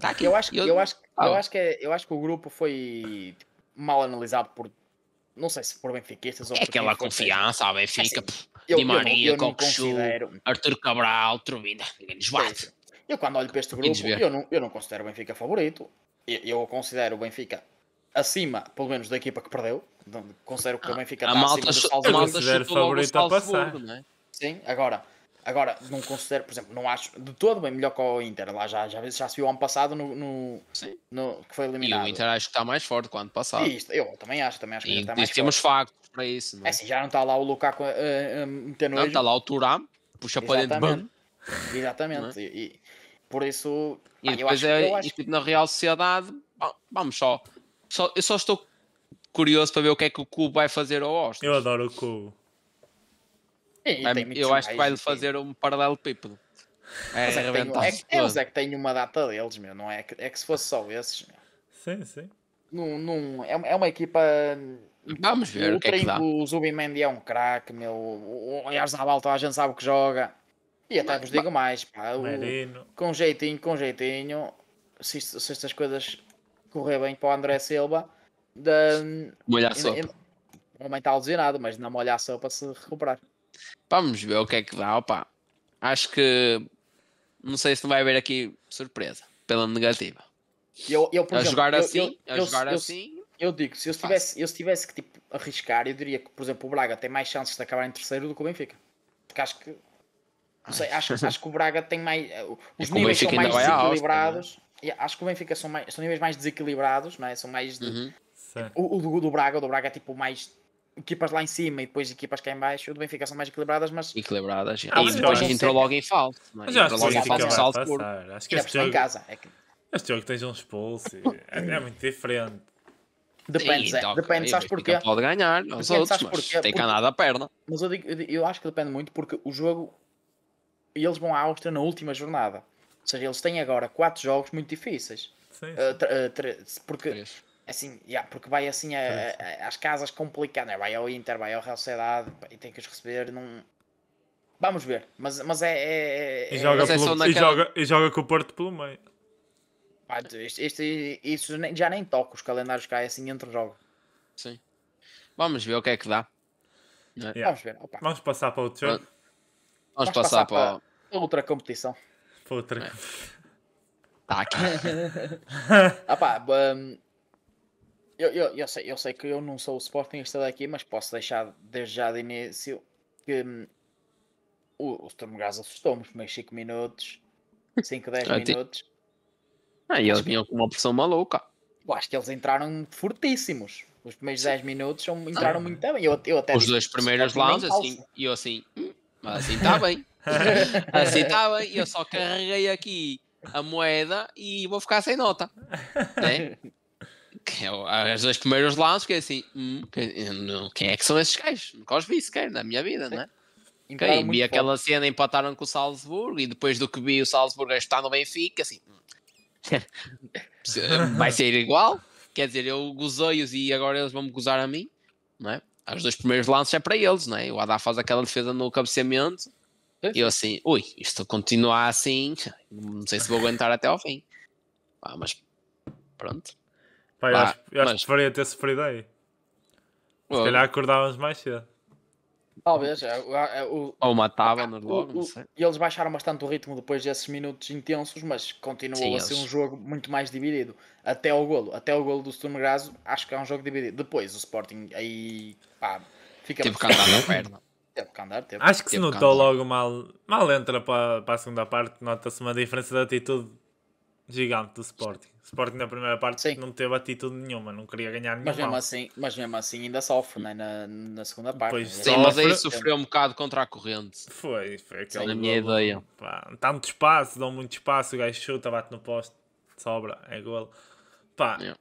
Tá aqui. Eu acho, eu, eu acho, ah. eu, acho que é, eu acho que o grupo foi tipo, mal analisado por. Não sei se por benfiquistas ou É aquela confiança, ao Benfica, assim, eu, Di Maria, Coxu, Arthur Cabral, Turbina, ninguém Eu quando olho para este grupo, eu não, eu não considero o Benfica favorito. Eu, eu considero o Benfica acima, pelo menos, da equipa que perdeu. Então, considero que o ah, Benfica ah, está a malta, acima Salzburgo. A malta chutou favorito a passar. Né? Sim, agora, Agora, não considero, por exemplo, não acho de todo bem melhor que o Inter. Lá já, já, já se viu ano passado no, no, no que foi eliminado. E o Inter acho que está mais forte que o ano passado. Isto, eu também acho, também acho que e, está mais temos factos para isso. Não é? é assim, já não está lá o Lukaku eh, eh, a meter no Não, está lá o Turam, puxa para dentro. Bam. Exatamente. É? E, e, por isso. E depois é, que, acho... e, tipo, na Real Sociedade, bom, vamos só. só. Eu só estou curioso para ver o que é que o Cubo vai fazer ao Austin. Eu adoro o Cubo. E, eu acho que vai-lhe fazer um paralelo people. É, é, que é é é, tem, é, eles é que têm uma data deles, meu, não é que, é que se fosse só esses. Meu. Sim, sim. Num, num, é, é uma equipa. Vamos ver o que é que O Zubimendi é um craque, meu. O Yarzabal, a gente sabe que joga. E até mas, vos digo mais, pá. O, com jeitinho, com jeitinho. Se, se estas coisas correr bem para o André Silva. De, molhar a sopa. O homem está alucinado, mas não molhar a sopa se recuperar. Vamos ver o que é que dá. Opa, acho que não sei se não vai haver aqui surpresa pela negativa. Eu, eu, a exemplo, jogar eu, assim, eu, a jogar eu, assim. Eu digo, se eu tivesse, eu tivesse que tipo, arriscar, eu diria que, por exemplo, o Braga tem mais chances de acabar em terceiro do que o Benfica. Porque acho que. Não sei, acho, acho que o Braga tem mais. Eh, é os níveis são mais desequilibrados. Austin, né? acho que o Benfica são, mais, são níveis mais desequilibrados, não é? São mais. De, uhum. o, o, do, do Braga, o do Braga é tipo mais equipas lá em cima e depois equipas cá em baixo, o do Benfica são mais equilibradas, mas... Equilibradas, ah, mas e depois acho... entrou logo em falta. É? Mas eu acho que, que salto Por... Acho que este jogo... em casa. É que... Este jogo tens um expulso, é, é muito diferente. Depende, Sim, então, depende, sabes porquê? Pode ganhar, os outros, mas tem que andar da perna. Mas eu, digo, eu acho que depende muito porque o jogo... Eles vão à Áustria na última jornada. Ou seja, eles têm agora quatro jogos muito difíceis. Sim. Uh, porque... Três Assim, yeah, porque vai assim a, a, às casas complicadas, né? vai ao Inter, vai ao Real Sociedade e tem que os receber num. Vamos ver, mas, mas é. é, é... E, joga é pelo... e, joga, e joga com o Porto pelo meio. Ah, isto, isto, isto, já nem toca, os calendários caem assim entre jogos. Sim. Vamos ver o que é que dá. É? Yeah. Vamos ver. Opa. Vamos passar para outro jogo. Vamos, Vamos passar, passar para... para... outra competição. Para outra é. competição. Tá aqui. Opa, um, eu, eu, eu, sei, eu sei que eu não sou o Sportingista daqui, mas posso deixar desde já de início que um, o, o Stormgás assustou-me os primeiros 5 minutos, 5, 10 ah, minutos. Ah, e eles vinham com uma pressão maluca. Eu acho que eles entraram fortíssimos. Os primeiros 10 minutos entraram ah, muito bem. Eu, eu até os dois primeiros lances, assim, e eu assim, hum, assim está bem. assim está bem. Eu só carreguei aqui a moeda e vou ficar sem nota. Né? que é, ah, dois primeiros lances, que é assim, hum, quem é que são esses gajos? Nunca os vi sequer na minha vida, não é? Okay, vi aquela cena, empataram com o Salzburgo, e depois do que vi o Salzburgo está no Benfica, assim, hum, vai ser igual. Quer dizer, eu gozei-os e agora eles vão me gozar a mim, não é? Os dois primeiros lances é para eles, não é? O Haddad faz aquela defesa no cabeceamento, e eu assim, ui, isto continuar assim, não sei se vou aguentar até ao fim. Ah, mas pronto. Pai, eu acho, eu mas... acho que faria ter sofrido aí. Se oh. calhar acordávamos mais cedo. Talvez. É, o é, o, Ou matava logo, não sei. Eles baixaram bastante o ritmo depois desses minutos intensos, mas continuou Sim, a ser um jogo muito mais dividido. Até o golo. Até o golo do Sturm Graz, acho que é um jogo dividido. Depois o Sporting aí pá, fica... que andar na perna. que andar, Acho que teve se notou logo mal, mal entra para, para a segunda parte, nota-se uma diferença de atitude gigante do Sporting. Sporting na primeira parte Sim. não teve atitude nenhuma, não queria ganhar nenhuma. Mas mesmo, assim, mas mesmo assim ainda sofre né? na, na segunda parte. Pois né? Sim, sofre. mas aí sofreu um bocado contra a corrente. Foi, foi aquela Na minha ideia. Pá, tanto espaço, dão muito espaço, o gajo chuta, bate no poste, sobra, é golo. Pá, yeah.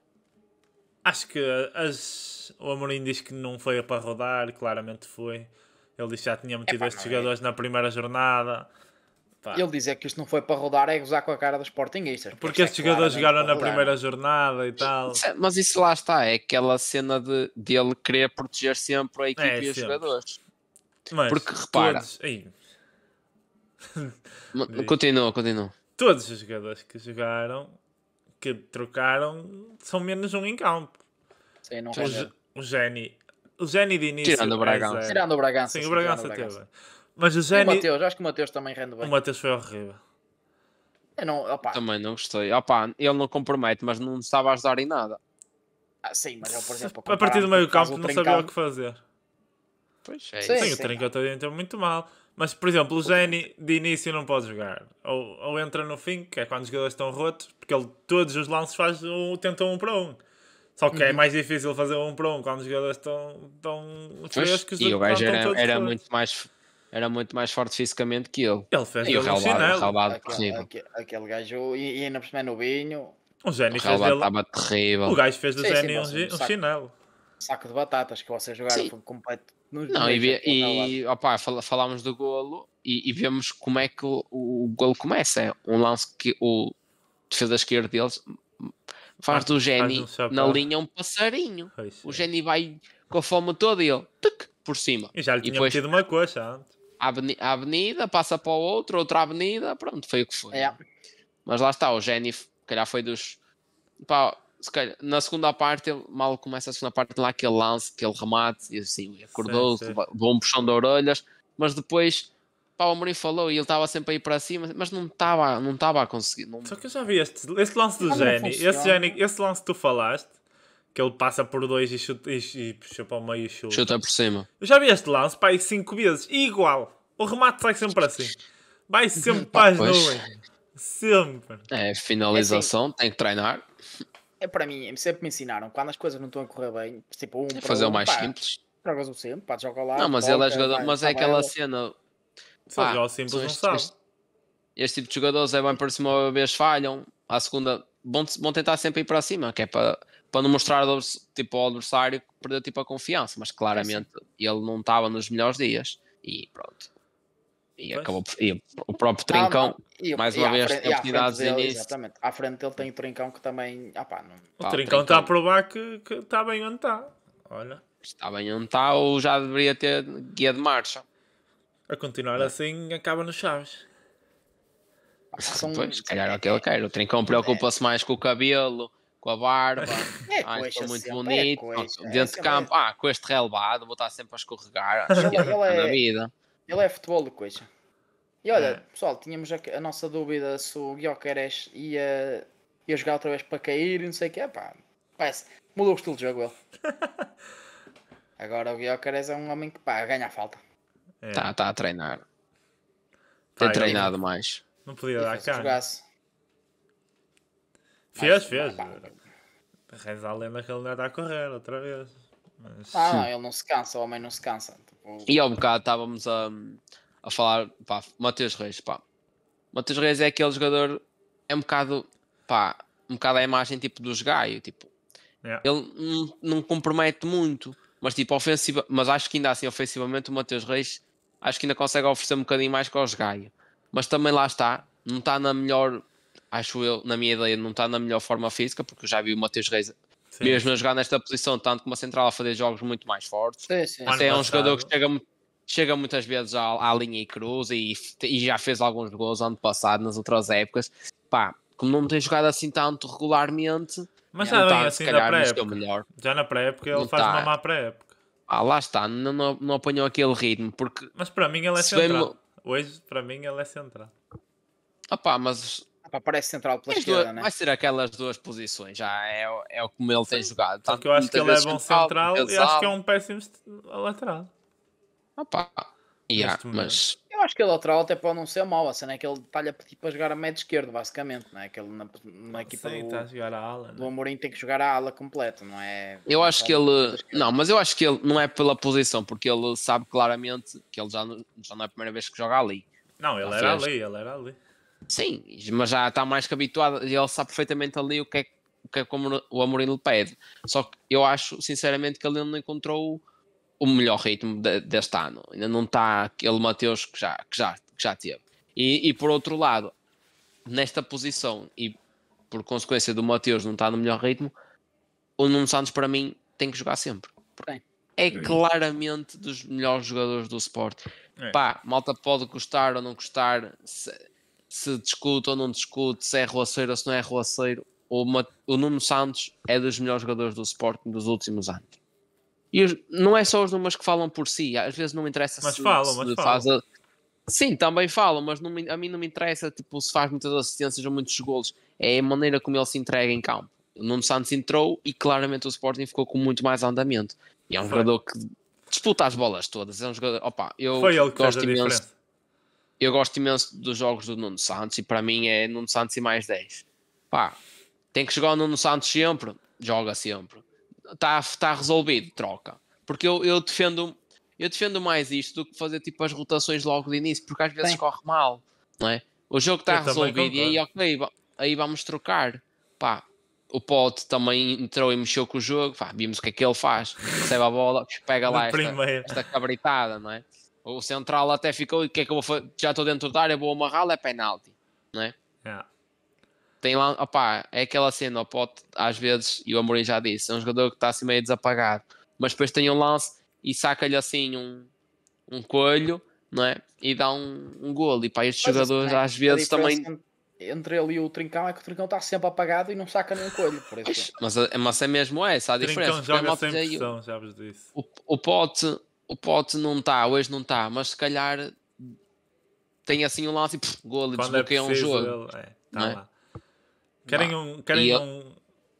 acho que as, o Amorim diz que não foi para rodar, claramente foi. Ele disse que já tinha metido Epá, estes é. jogadores na primeira jornada. Pá. Ele dizer que isto não foi para rodar é gozar com a cara dos Sportingistas. Porque é estes é jogadores jogaram na primeira jornada e tal. Mas isso lá está, é aquela cena de, de ele querer proteger sempre a equipe é, e os jogadores. Mas, Porque repara. Todos... continua, continua. Todos os jogadores que jogaram, que trocaram, são menos um em campo. Sim, não o, o Geni. O Geni de início. Tirando o é Bragança. Tirando o Bragança. Sim, o Bragança teve. Mas o Zé. Mateus, acho que o Mateus também rende bem. O Mateus foi horrível. Eu não, opa. Também não gostei. Opa, ele não compromete, mas não estava a ajudar em nada. Ah, sim, mas eu, por exemplo, a, partir do meio campo não sabia o que fazer. Pois é. Sim, sim, sim o Trincão está muito mal. Mas, por exemplo, o Zeni de início não pode jogar. Ou, ou entra no fim, que é quando os jogadores estão rotos, porque ele todos os lances faz um, tentam um para um. Só que é uhum. é mais difícil fazer um para um quando os jogadores estão, frescos. E o gajo era, era muito mais era muito mais forte fisicamente que ele. Ele fez e o relvado, terrível. Aquele, aquele gajo, e ainda por cima é no vinho. O Zeni fez dele... estava terrível. O gajo fez do Zeni um, um, um chinelo. Saco de batatas que vocês jogaram foi completo. não, e, e opa, falámos do golo e, e vemos como é que o, o, golo começa. É um lance que o defesa esquerda deles faz do Geni um na linha um passarinho. o é. Geni vai com a fome toda e ele tuc, por cima. E já lhe tinha depois, metido uma coxa antes a avenida, passa para o outro, outra avenida, pronto, foi o que foi. É. Mas lá está, o que calhar foi dos. Pá, calhar, na segunda parte, ele, mal começa a segunda parte, lá aquele lance, aquele remate, e assim, acordou, bom um puxão de orelhas, mas depois. Pá, o Amorim falou e ele estava sempre aí para cima, mas não estava não tava a conseguir. Não... Só que eu já vi este, este lance do Jenny, esse, Jenny, esse lance que tu falaste, que ele passa por dois e chuta, e, e puxa para o meio e chuta. Chuta por cima. Eu já vi este lance pá, aí cinco vezes. igual. O remate sai sempre assim. Vai sempre para as duas. Sempre. É, finalização, é assim, tem que treinar. É para mim, sempre me ensinaram. Quando as coisas não estão a correr bem, tipo um. É fazer um, o mais pá, simples. Jogas o sempre, pá, joga lá. Não, mas toca, ele é jogador, vai, mas é aquela ela. cena. Se pá, joga o simples, não sabe. Este, este, tipo de jogadores é bem para cima, uma vez falham. À segunda, vão, vão tentar sempre ir para cima, que é para para não mostrar tipo, ao adversário que perdeu tipo, a confiança, mas claramente é ele não estava nos melhores dias e pronto. E pois. acabou e o próprio Trincão, ah, e, mais uma vez, frente, oportunidades de início. Exatamente. À frente dele tem o Trincão que também. Ah, pá, não... O Trincão está a provar que, está bem onde está. Olha. Está bem onde está ou já deveria ter guia de marcha. A continuar é. assim acaba nos chaves. Ah, São... Pois, se calhar é o que ele quer. O Trincão é. preocupa-se mais com o cabelo com a barba. É, Ai, estou muito bonito. É dentro é, de campo, ah, com este relevado, vou estar sempre a escorregar. Acho que é, na é vida. Ele é futebol de coisa. E olha, é. pessoal, tínhamos a, a, nossa dúvida se o Guiocares ia, ia jogar outra vez para cair e não sei o que. Pá, parece, mudou o estilo de jogo ele. Agora o Guiocares é um homem que pá, ganha a falta. Está é. tá a treinar. Tem treinado mais. Não podia dar cá. Jogasse. Fez, fez. Rezal ele naquele está a correr outra vez. Mas... Ah, não, ele não se cansa, o homem não se cansa. Tipo... E ao bocado estávamos a, a falar, pá, Matheus Reis, pá. Matheus Reis é aquele jogador, é um bocado, pá, um bocado a imagem tipo dos gaio, tipo. Yeah. Ele não, não compromete muito, mas tipo, ofensiva, mas acho que ainda assim, ofensivamente, o Matheus Reis acho que ainda consegue oferecer um bocadinho mais que aos gaio. Mas também lá está, não está na melhor acho eu, na minha ideia, não está na melhor forma física, porque eu já vi o Matheus Reis sim. mesmo a jogar nesta posição, tanto como a central, a fazer jogos muito mais fortes. Sim, sim. Até é um jogador que chega, chega muitas vezes à, à linha e cruza e, e, já fez alguns gols ano passado, nas outras épocas. Pá, como não tem jogado assim tanto regularmente, mas já está, assim, calhar, na pré-época. Já na pré-época ele não faz tá. uma má pré-época. Ah, lá está, não, não, não apanhou aquele ritmo, porque... Mas para mim ele é central. Hoje, para mim, ele é central. Ah pá, mas Pá, parece central pela esquerda, duas, né? Vai ser aquelas duas posições, já é, é como ele tem jogado. Tanto que eu acho que ele é bom central, e acho que é um péssimo lateral. Opa, yeah, mas... Eu acho que ele lateral até pode não ser mau, assim é que ele está-lhe a pedir para jogar a médio esquerdo, basicamente, não é? Que ele na, na equipa Sim, do, tá a jogar a ala, né? do Amorim tem que jogar a ala completa, não é? Eu acho que ele... Não, mas eu acho que ele não é pela posição, porque ele sabe claramente que ele já, já não é a primeira vez que joga ali. Não, ele era ali, ele era ali. Sim, mas já está mais que habituado e ele sabe perfeitamente ali o que é o que, é o Amorim lhe pede. Só que eu acho, sinceramente, que ele ainda não encontrou o melhor ritmo de, deste ano. Ainda não está aquele Mateus que já, que já, que já teve. E, e por outro lado, nesta posição e por consequência do Mateus não está no melhor ritmo, o Nuno Santos para mim tem que jogar sempre. porque é claramente dos melhores jogadores do Sport. É. Pá, malta pode gostar ou não gostar, se discute ou não discute, se é roceiro ou se não é roceiro, o, o Nuno Santos é dos melhores jogadores do Sporting dos últimos anos. E não é só os números que falam por si, às vezes não interessa mas se, se mas faz A... Sim, também falam, mas não, a mim não me interessa tipo, se faz muitas assistências ou muitos golos. É a maneira como ele se entrega em campo. O Nuno Santos entrou e claramente o Sporting ficou com muito mais andamento. E é um Foi. jogador que disputa as bolas todas. É um jogador. Opa, eu Foi ele que gosto fez a imenso. Diferença eu gosto imenso dos jogos do Nuno Santos e para mim é Nuno Santos e mais 10. Pá, tem que jogar o Nuno Santos sempre, joga sempre. Está tá resolvido, troca. Porque eu, eu defendo eu defendo mais isto do que fazer tipo as rotações logo de início, porque às vezes Bem. corre mal, não é? O jogo está resolvido e aí, ok, aí vamos trocar. Pá, o Pote também entrou e mexeu com o jogo, Pá, vimos o que é que ele faz. Recebe a bola, pega lá esta, esta cabritada, não é? O central até ficou, o que é que eu vou fazer? Já estou dentro da área, vou amarrá-lo, é penalti, não é? Yeah. Tem lá, opá, é aquela cena, o Pote, às vezes, e o Amorim já disse, é um jogador que está assim meio desapagado, mas depois tem um lance e saca-lhe assim um, um coelho, não é? E dá um, um golo, e para estes mas jogadores é, às vezes também... Entre ele e o Trincão é que o Trincão está sempre apagado e não saca nenhum coelho, por isso Mas, é, mas é mesmo é essa a diferença. Trincão joga sem pressão, já vos disse. O, o Pote o Pote não está, hoje não está, mas se calhar tem assim um lance e pff, e é desbloqueia é um jogo. Ele, é, tá é? Querem, um, querem eu... um,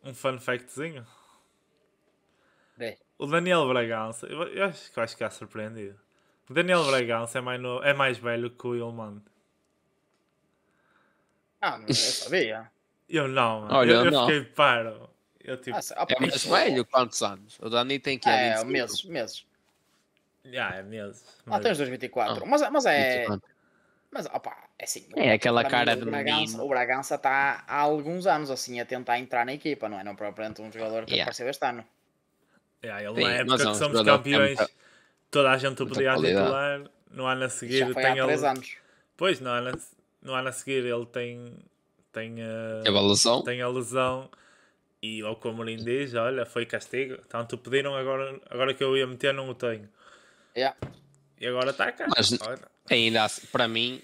um fun factzinho? O Daniel Bragança, eu acho que vai ficar é surpreendido. O Daniel Bragança é mais, novo, é mais velho que o Ilman. Ah, não, eu sabia. Eu não, mano. Olha, eu, eu não. fiquei paro. Eu, tipo... ah, é mais velho? É quantos anos? O Dani tem que É, meses, meses. Ah, é mesmo. Mas... Ah, tens 2024. Ah, mas, mas é. 24. Mas, opa, é assim. É aquela cara de Bragança, O Bragança está há alguns anos assim a tentar entrar na equipa, não é? Não propriamente um jogador que yeah. apareceu este ano. Yeah, ele Sim, na é época que somos campeões, tempo. toda a gente o podia titular. No ano a seguir Já foi tem há ele. Anos. Pois, no ano, no ano a seguir ele tem. Tem a, eh, Teve a lesão. Tem a lesão. E o Comorim diz: olha, foi castigo. Tanto pediram, agora, agora que eu ia meter, não o tenho. Yeah. E agora está cá. Mas ainda assim, para mim,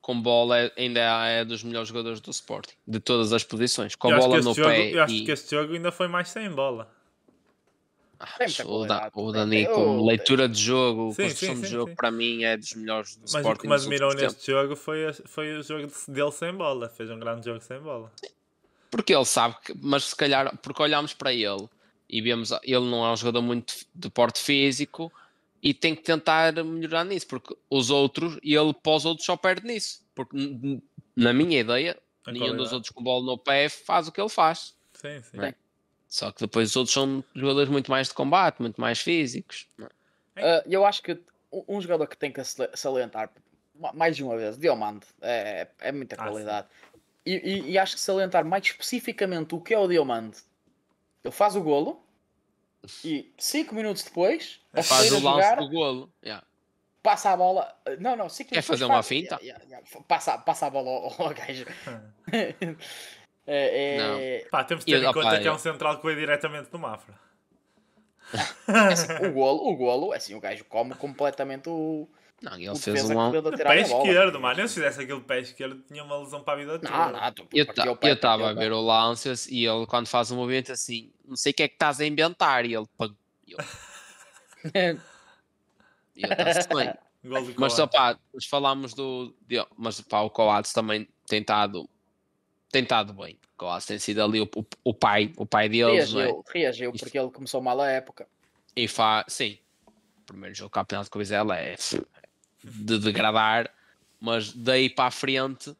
com bola é, ainda é dos melhores jogadores do Sporting, de todas as posições. Com bola no jogo, pé. Eu acho e... que este jogo ainda foi mais sem bola. Ah, o, da, o né? Dani, com leitura de jogo, sim, construção sim, sim, de jogo, para mim é dos melhores do mas Sporting. O que me admirou neste jogo foi, foi o jogo dele sem bola. Fez um grande jogo sem bola. Porque ele sabe que, mas se calhar, porque olhamos para ele e vemos, ele não é um jogador muito de porte físico, e tem que tentar melhorar nisso, porque os outros, e ele pós outros só perde nisso, porque na minha ideia, a nenhum qualidade. dos outros com bola no pé faz o que ele faz. Sim, sim. É? Só que depois os outros são jogadores muito mais de combate, muito mais físicos. Uh, eu acho que um jogador que tem que salientar mais de uma vez, Diomande, é, é muita ah, qualidade. Ah, e, e, e, acho que salientar mais especificamente o que é o Diomande, ele faz o golo, e 5 minutos depois, a faz o lance do golo. Yeah. Passa a bola. Não, não, 5 minutos. É fazer uma finta? Yeah, yeah, passa, passa a bola ao, gajo. é, é... Pá, temos de ter eu, em conta opa, que é um é. central que veio diretamente do Mafra. é assim, o golo, o golo, é assim, o gajo come completamente o. Não, ele o fez um pé esquerdo, mano. se fizesse aquele pé esquerdo, tinha uma lesão para a vida toda. Não, não, eu estava a ver o lance e ele, quando faz um movimento assim, não sei o que é que estás a inventar. E ele, pagou. eu Mas só pá, falámos do. mas pá, o Coates também tem estado, tem estado bem. O Coates tem sido ali o, o, o pai, o pai deles. Reagiu, é? reagiu porque ele começou mal a época. E faz, sim, o primeiro jogo do campeonato de o é de degradar, mas daí para a frente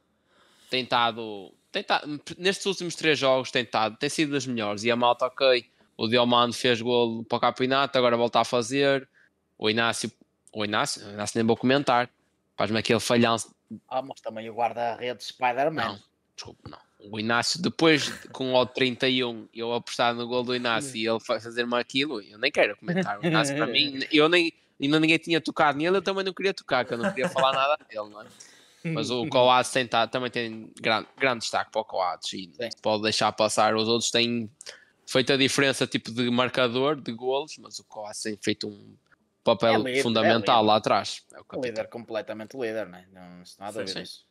tem estado tem tado, tá-, nestes últimos três jogos tem, tado, tá-, tem sido das melhores. E a malta, ok, o Diomando fez gol para o campeonato, agora volta a fazer. O Inácio, o Inácio, o Inácio nem vou comentar. Faz-me aquele falhanço. Ah, mas também o guarda-redes Spider-Man. Não, desculpa, não. O Inácio, depois com o 31, eu apostar no gol do Inácio e ele fazer-me aquilo, eu nem quero comentar. O Inácio, para mim, eu nem, ainda ninguém tinha tocado nele, eu também não queria tocar, que eu não queria falar nada dele, não é? Mas o uhum. Coates tem, tá, também tem grande, grande destaque para o Coates e Sim. pode deixar passar. Os outros têm feito a diferença tipo de marcador, de golos, mas o Coates tem feito um papel é líder, fundamental é lá atrás. É o líder, completamente líder, né? não, não há dúvidas.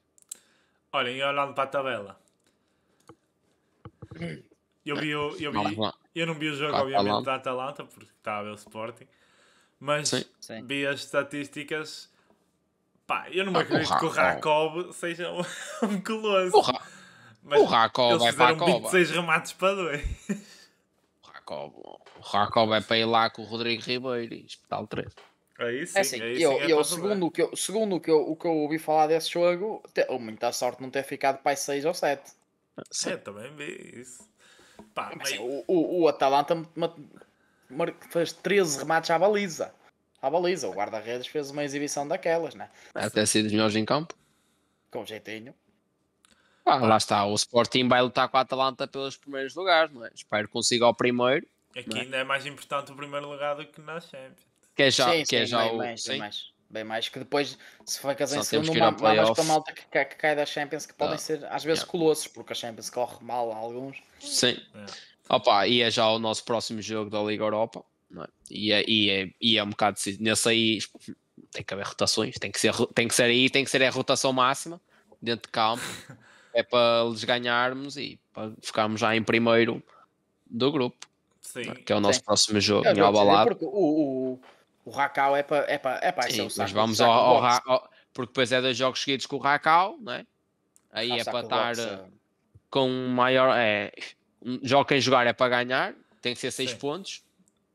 Olha, e olhando para a tabela, eu, vi, eu, eu, vi, eu não vi o jogo, obviamente, da Atalanta, porque estava o Sporting, mas Sim. vi as estatísticas Pá, eu não me ah, acredito o que o Rakov oh. seja um colosso. O, Ra mas o Rakov vai é para a cova. 26 remates para dois. O Rakov, o Rakov vai é para ir lá com o Rodrigo Ribeiro e Hospital 3. Aí sim, é assim, eu, é eu segundo, o que eu, segundo o que eu, o que eu ouvi falar desse jogo, tenho muita sorte não ter ficado para 6 ou 7. É, também vi isso. Pá, é, mas, mas... Assim, o, o, o Atalanta fez 13 remates à baliza à baliza. O guarda-redes fez uma exibição daquelas, né? Até ser dos melhores em campo. Com jeitinho. Ah, lá está, o Sporting vai lutar com a Atalanta pelos primeiros lugares, não é? Espero que consiga o primeiro. Aqui é, é? ainda é mais importante o primeiro lugar do que na Champions. Que é já, sim, que é já bem o... mais, sim. Bem mais, bem mais. Que depois, se casar em segundo, não há mais a malta que, que, cai da Champions, que podem ah. ser às vezes yeah. colossos, porque a Champions corre mal a alguns. Sim. É. Opa, e é já o nosso próximo jogo da Liga Europa. É? E, é, e, é, e é um bocado nesse aí tem que haver rotações, tem que ser, tem que ser aí, tem que ser é a rotação máxima dentro de campo. é para eles ganharmos e para ficarmos já em primeiro do grupo. Sim. É? Que é o nosso Sim. próximo jogo é, em Albalade. Porque o, o, o Racau é para é para é para Sim, mas vamos ao, ao, ao, ao, porque depois é dois jogos seguidos com o Racau, né? Aí ah, é para estar eh, com maior é jogo quem jogar é para ganhar, tem que ser seis Sim. pontos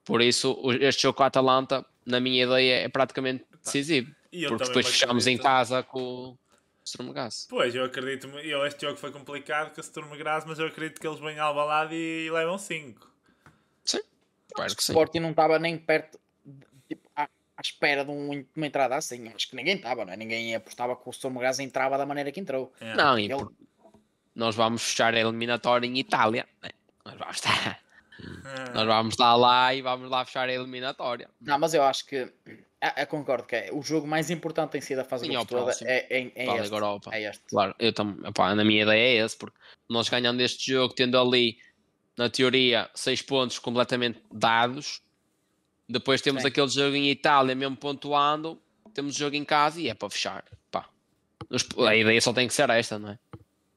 por isso, este jogo com a Atalanta, na minha ideia, é praticamente decisivo. porque depois fechamos em casa com o Sturm Pois, eu acredito. Eu, este jogo foi complicado com o Sturm mas eu acredito que eles vêm ao balado e, e levam 5. Sim, acho que sim. O Sporting não estava nem perto, tipo, à, à espera de, um, de, uma entrada assim. Acho que ninguém estava, não é? Ninguém apostava que o Sturm entrava da maneira que entrou. É. Não, Ele... por... nós vamos fechar a eliminatória em Itália. Mas né? vamos estar. É. Nós vamos lá lá e vamos lá fechar a eliminatória. Não, mas eu acho que. Eu é, é, concordo que é o jogo mais importante em si da fase Sim, é toda é, é, é, este, Europa. é este. Claro, eu também, opa, na minha ideia é esse, porque nós ganhando este jogo, tendo ali, na teoria, seis pontos completamente dados, depois temos Sim. aquele jogo em Itália, mesmo pontuando, temos o jogo em casa e é para fechar. A ideia só tem que ser esta, não é?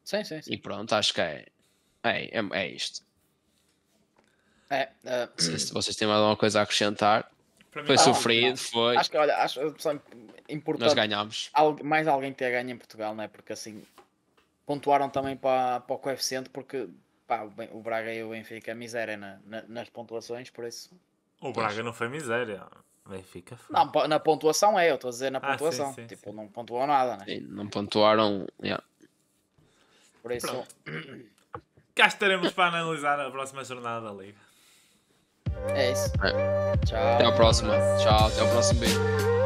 Sim, sim, sim. E pronto, acho que é, é, é, é isto. É, uh... É. vocês, vocês têm mais alguma coisa a acrescentar? Foi sofrido, não. foi. Acho que, olha, acho importante. Nós ganhámos. mais alguém ter ganho em Portugal, não é? Porque assim, pontuaram também para, para o coeficiente, porque pá, o Braga e o Benfica, miséria na, na, nas pontuações, por isso. O Braga não foi miséria. Benfica foi. Não, na pontuação é, eu estou a dizer na ah, pontuação. Ah, sim, sim, tipo, sim. não pontuou nada, né? não pontuaram. Yeah. Por isso. Cá estaremos para analisar a próxima jornada da Liga. É isso. É. Tchau. Até a próxima. Tchau, até o próximo beijo.